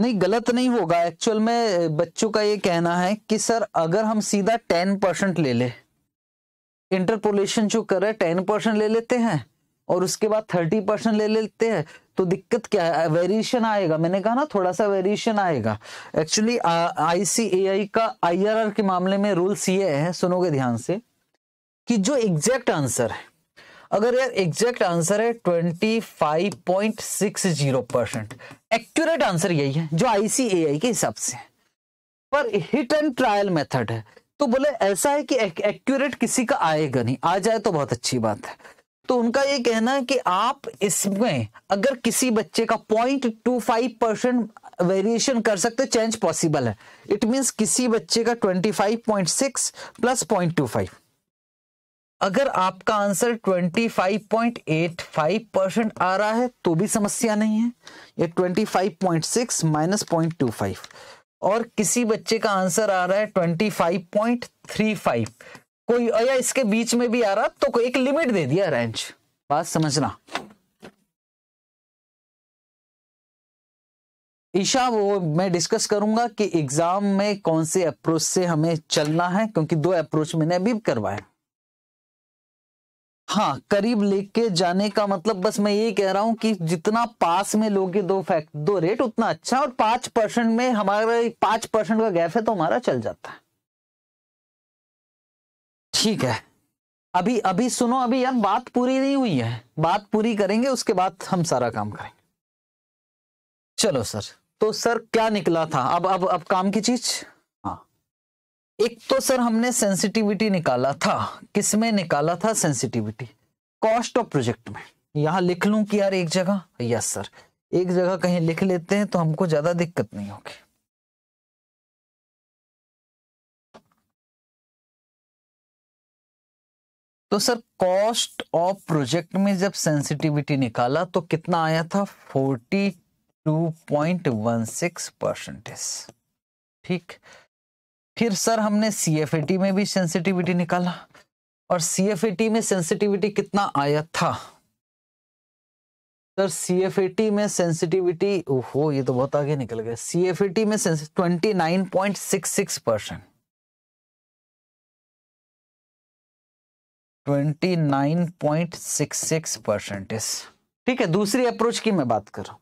नहीं गलत नहीं होगा एक्चुअल में बच्चों का ये कहना है कि सर अगर हम सीधा टेन परसेंट ले ले इंटरपोलेशन जो कर रहे टेन परसेंट ले लेते हैं और उसके बाद थर्टी परसेंट ले लेते हैं तो दिक्कत क्या है वेरिएशन आएगा मैंने कहा ना थोड़ा सा वेरिएशन आएगा एक्चुअली आईसीएआई का आईआरआर के मामले में रूल्स ये है सुनोगे ध्यान से कि जो एग्जैक्ट आंसर है अगर यार एग्जैक्ट आंसर है twenty five point six zero percent accurate answer यही है जो आईसीएआई के हिसाब से पर हिट एंड ट्रायल मेथड है तो बोले ऐसा है कि एक्यूरेट किसी का आएगा नहीं आ जाए तो बहुत अच्छी बात है तो उनका ये कहना है कि आप इसमें अगर किसी बच्चे का point two five percent variation कर सकते चेंज पॉसिबल है इट मीन्स किसी बच्चे का twenty five point six plus point two five अगर आपका आंसर 25.85 परसेंट आ रहा है तो भी समस्या नहीं है ये 25.6 माइनस पॉइंट टू फाइव और किसी बच्चे का आंसर आ रहा है 25.35 कोई या इसके बीच में भी आ रहा तो कोई एक लिमिट दे दिया रेंज बात समझना ईशा वो मैं डिस्कस करूंगा कि एग्जाम में कौन से अप्रोच से हमें चलना है क्योंकि दो अप्रोच मैंने अभी करवाया हाँ करीब लेके जाने का मतलब बस मैं यही कह रहा हूं कि जितना पास में लोगे दो फैक्ट दो रेट उतना अच्छा और पांच परसेंट में हमारा पांच परसेंट का गैप है तो हमारा चल जाता है ठीक है अभी अभी सुनो अभी यार बात पूरी नहीं हुई है बात पूरी करेंगे उसके बाद हम सारा काम करेंगे चलो सर तो सर क्या निकला था अब अब अब काम की चीज एक तो सर हमने सेंसिटिविटी निकाला था किसमें निकाला था सेंसिटिविटी कॉस्ट ऑफ प्रोजेक्ट में यहां लिख लूं कि यार एक जगह यस सर एक जगह कहीं लिख लेते हैं तो हमको ज्यादा दिक्कत नहीं होगी तो सर कॉस्ट ऑफ प्रोजेक्ट में जब सेंसिटिविटी निकाला तो कितना आया था 42.16 परसेंटेज ठीक फिर सर हमने सी में भी सेंसिटिविटी निकाला और सी में सेंसिटिविटी कितना आया था सर सी में सेंसिटिविटी ओहो ये तो बहुत आगे निकल गया सी में twenty nine point six six percent twenty nine point six six percentage ठीक है दूसरी अप्रोच की मैं बात कर रहा हूं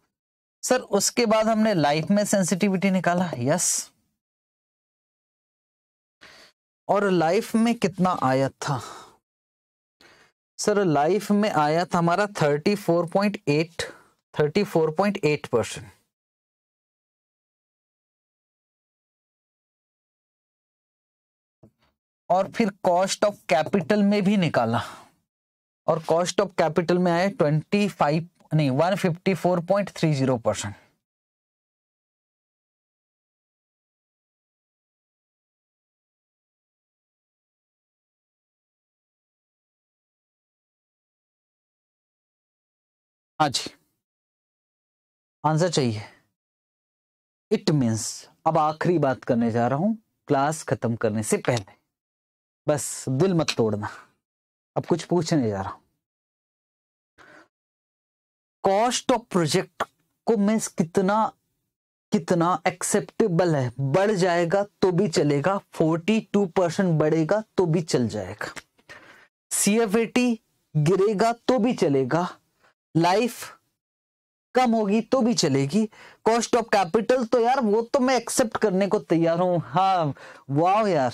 सर उसके बाद हमने लाइफ में सेंसिटिविटी निकाला यस yes. और लाइफ में कितना आया था सर लाइफ में आया था हमारा 34.8 34.8 परसेंट और फिर कॉस्ट ऑफ कैपिटल में भी निकाला और कॉस्ट ऑफ कैपिटल में आया 25 नहीं 154.30 परसेंट हाँ जी आंसर चाहिए इट मीन्स अब आखिरी बात करने जा रहा हूं क्लास खत्म करने से पहले बस दिल मत तोड़ना अब कुछ पूछने जा रहा हूं कॉस्ट ऑफ प्रोजेक्ट को मीन्स कितना कितना एक्सेप्टेबल है बढ़ जाएगा तो भी चलेगा 42 परसेंट बढ़ेगा तो भी चल जाएगा सी गिरेगा तो भी चलेगा लाइफ कम होगी तो भी चलेगी कॉस्ट ऑफ कैपिटल तो यार वो तो मैं एक्सेप्ट करने को तैयार हूं हाँ वाह यार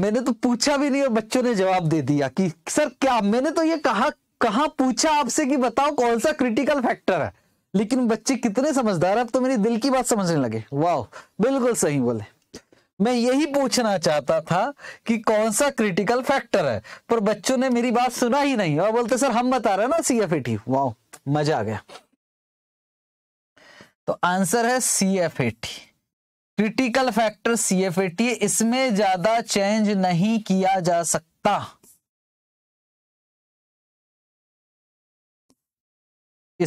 मैंने तो पूछा भी नहीं और बच्चों ने जवाब दे दिया कि सर क्या मैंने तो ये कहा कहा पूछा आपसे कि बताओ कौन सा क्रिटिकल फैक्टर है लेकिन बच्चे कितने समझदार अब तो मेरी दिल की बात समझने लगे वाह बिल्कुल सही बोले मैं यही पूछना चाहता था कि कौन सा क्रिटिकल फैक्टर है पर बच्चों ने मेरी बात सुना ही नहीं और बोलते सर हम बता रहे हैं ना सी एफ एटी वाह मजा आ गया तो आंसर है C F A T critical factor C F A T इसमें ज्यादा चेंज नहीं किया जा सकता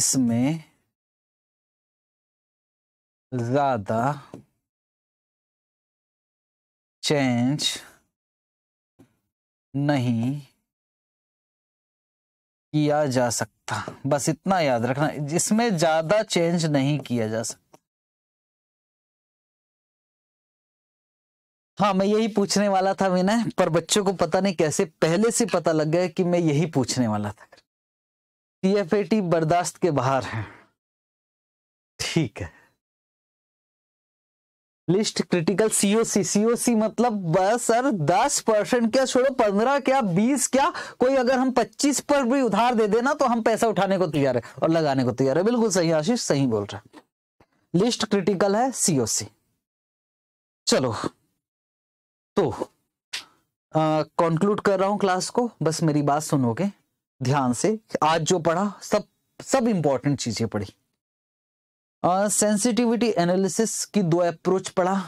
इसमें ज्यादा चेंज नहीं किया जा सकता बस इतना याद रखना जिसमें ज्यादा चेंज नहीं किया जा सकता हाँ मैं यही पूछने वाला था विनय पर बच्चों को पता नहीं कैसे पहले से पता लग गया कि मैं यही पूछने वाला था टी बर्दाश्त के बाहर है ठीक है लिस्ट क्रिटिकल सीओसी सीओसी मतलब बस सर 10 परसेंट क्या छोड़ो 15 क्या 20 क्या कोई अगर हम 25 पर भी उधार दे देना तो हम पैसा उठाने को तैयार है और लगाने को तैयार है बिल्कुल सही आशीष सही बोल रहा है लिस्ट क्रिटिकल है सीओसी चलो तो कंक्लूड कर रहा हूं क्लास को बस मेरी बात सुनोगे ध्यान से आज जो पढ़ा सब सब इंपॉर्टेंट चीजें पढ़ी सेंसिटिविटी uh, एनालिसिस की दो अप्रोच पढ़ा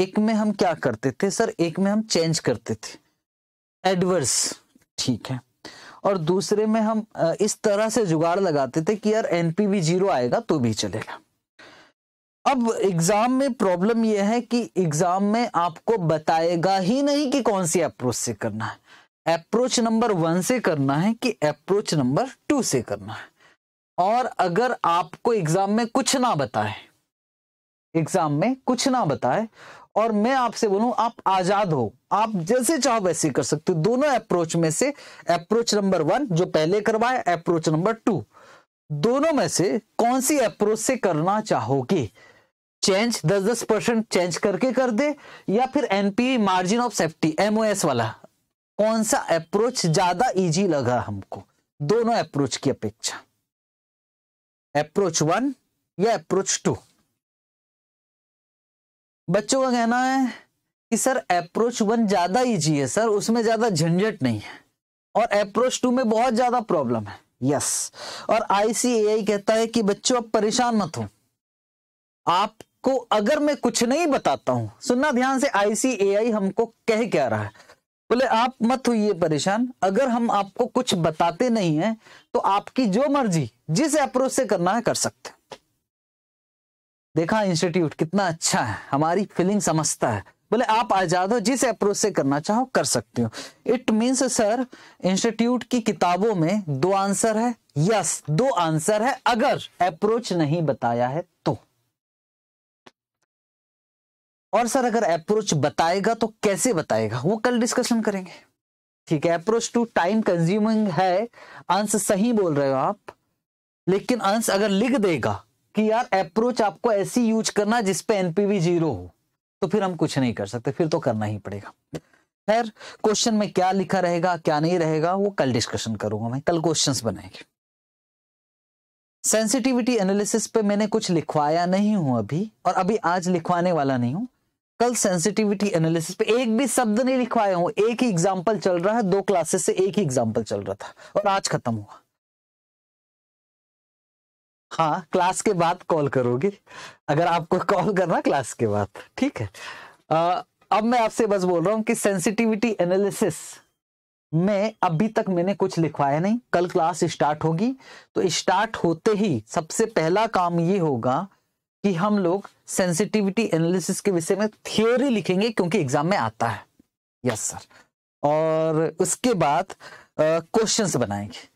एक में हम क्या करते थे सर एक में हम चेंज करते थे एडवर्स ठीक है और दूसरे में हम इस तरह से जुगाड़ लगाते थे कि यार एनपीवी जीरो आएगा तो भी चलेगा अब एग्जाम में प्रॉब्लम यह है कि एग्जाम में आपको बताएगा ही नहीं कि कौन सी अप्रोच से करना है अप्रोच नंबर वन से करना है कि अप्रोच नंबर टू से करना है और अगर आपको एग्जाम में कुछ ना बताए एग्जाम में कुछ ना बताए और मैं आपसे बोलूं आप आजाद हो आप जैसे चाहो वैसे कर सकते हो दोनों अप्रोच में से अप्रोच नंबर वन जो पहले करवाए अप्रोच नंबर टू दोनों में से कौन सी अप्रोच से करना चाहोगे चेंज दस दस परसेंट चेंज करके कर दे या फिर NP margin of safety MOS वाला कौन सा अप्रोच ज्यादा इजी लगा हमको दोनों अप्रोच की अपेक्षा अप्रोच वन या अप्रोच टू बच्चों का कहना है कि सर अप्रोच वन ज्यादा ईजी है सर उसमें ज्यादा झंझट नहीं है और अप्रोच टू में बहुत ज्यादा प्रॉब्लम है यस और आईसीएआई कहता है कि बच्चों अब परेशान मत हो आपको अगर मैं कुछ नहीं बताता हूं सुनना ध्यान से आईसीएआई हमको कह क्या रहा है बोले आप मत होइए परेशान अगर हम आपको कुछ बताते नहीं है तो आपकी जो मर्जी जिस अप्रोच से करना है कर सकते देखा इंस्टीट्यूट कितना अच्छा है हमारी फीलिंग समझता है बोले आप आजाद हो जिस अप्रोच से करना चाहो कर सकते हो इट मीन्स सर इंस्टीट्यूट की किताबों में दो आंसर है यस दो आंसर है अगर अप्रोच नहीं बताया है तो और सर अगर अप्रोच बताएगा तो कैसे बताएगा वो कल डिस्कशन करेंगे ठीक है अप्रोच टू टाइम कंज्यूमिंग है अंश सही बोल रहे हो आप लेकिन अंश अगर लिख देगा कि यार अप्रोच आपको ऐसी यूज करना जिसपे एनपीवी जीरो हो तो फिर हम कुछ नहीं कर सकते फिर तो करना ही पड़ेगा खैर क्वेश्चन में क्या लिखा रहेगा क्या नहीं रहेगा वो कल डिस्कशन करूंगा मैं कल क्वेश्चन बनाएंगे सेंसिटिविटी एनालिसिस पे मैंने कुछ लिखवाया नहीं हूं अभी और अभी आज लिखवाने वाला नहीं हूं कल सेंसिटिविटी एनालिसिस पे एक भी शब्द नहीं लिखवाया हूं एक ही एग्जाम्पल चल रहा है दो क्लासेस से एक ही एग्जाम्पल चल रहा था और आज खत्म हुआ हाँ क्लास के बाद कॉल करोगे अगर आपको कॉल करना क्लास के बाद ठीक है आ, अब मैं आपसे बस बोल रहा हूं कि सेंसिटिविटी एनालिसिस में अभी तक मैंने कुछ लिखवाया नहीं कल क्लास स्टार्ट होगी तो स्टार्ट होते ही सबसे पहला काम ये होगा कि हम लोग सेंसिटिविटी एनालिसिस के विषय में थियोरी लिखेंगे क्योंकि एग्जाम में आता है यस सर और उसके बाद क्वेश्चंस बनाएंगे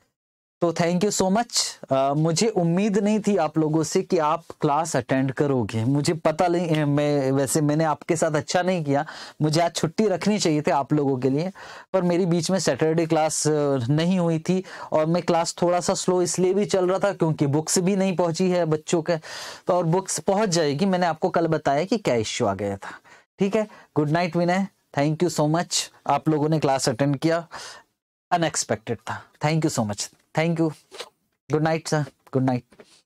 तो थैंक यू सो मच मुझे उम्मीद नहीं थी आप लोगों से कि आप क्लास अटेंड करोगे मुझे पता नहीं मैं वैसे मैंने आपके साथ अच्छा नहीं किया मुझे आज छुट्टी रखनी चाहिए थी आप लोगों के लिए पर मेरी बीच में सैटरडे क्लास नहीं हुई थी और मैं क्लास थोड़ा सा स्लो इसलिए भी चल रहा था क्योंकि बुक्स भी नहीं पहुंची है बच्चों के तो और बुक्स पहुँच जाएगी मैंने आपको कल बताया कि क्या इश्यू आ गया था ठीक है good night Vinay thank you so much आप लोगों ने क्लास अटेंड किया अनएक्सपेक्टेड था thank you so much Thank you. Good night, sir. Good night.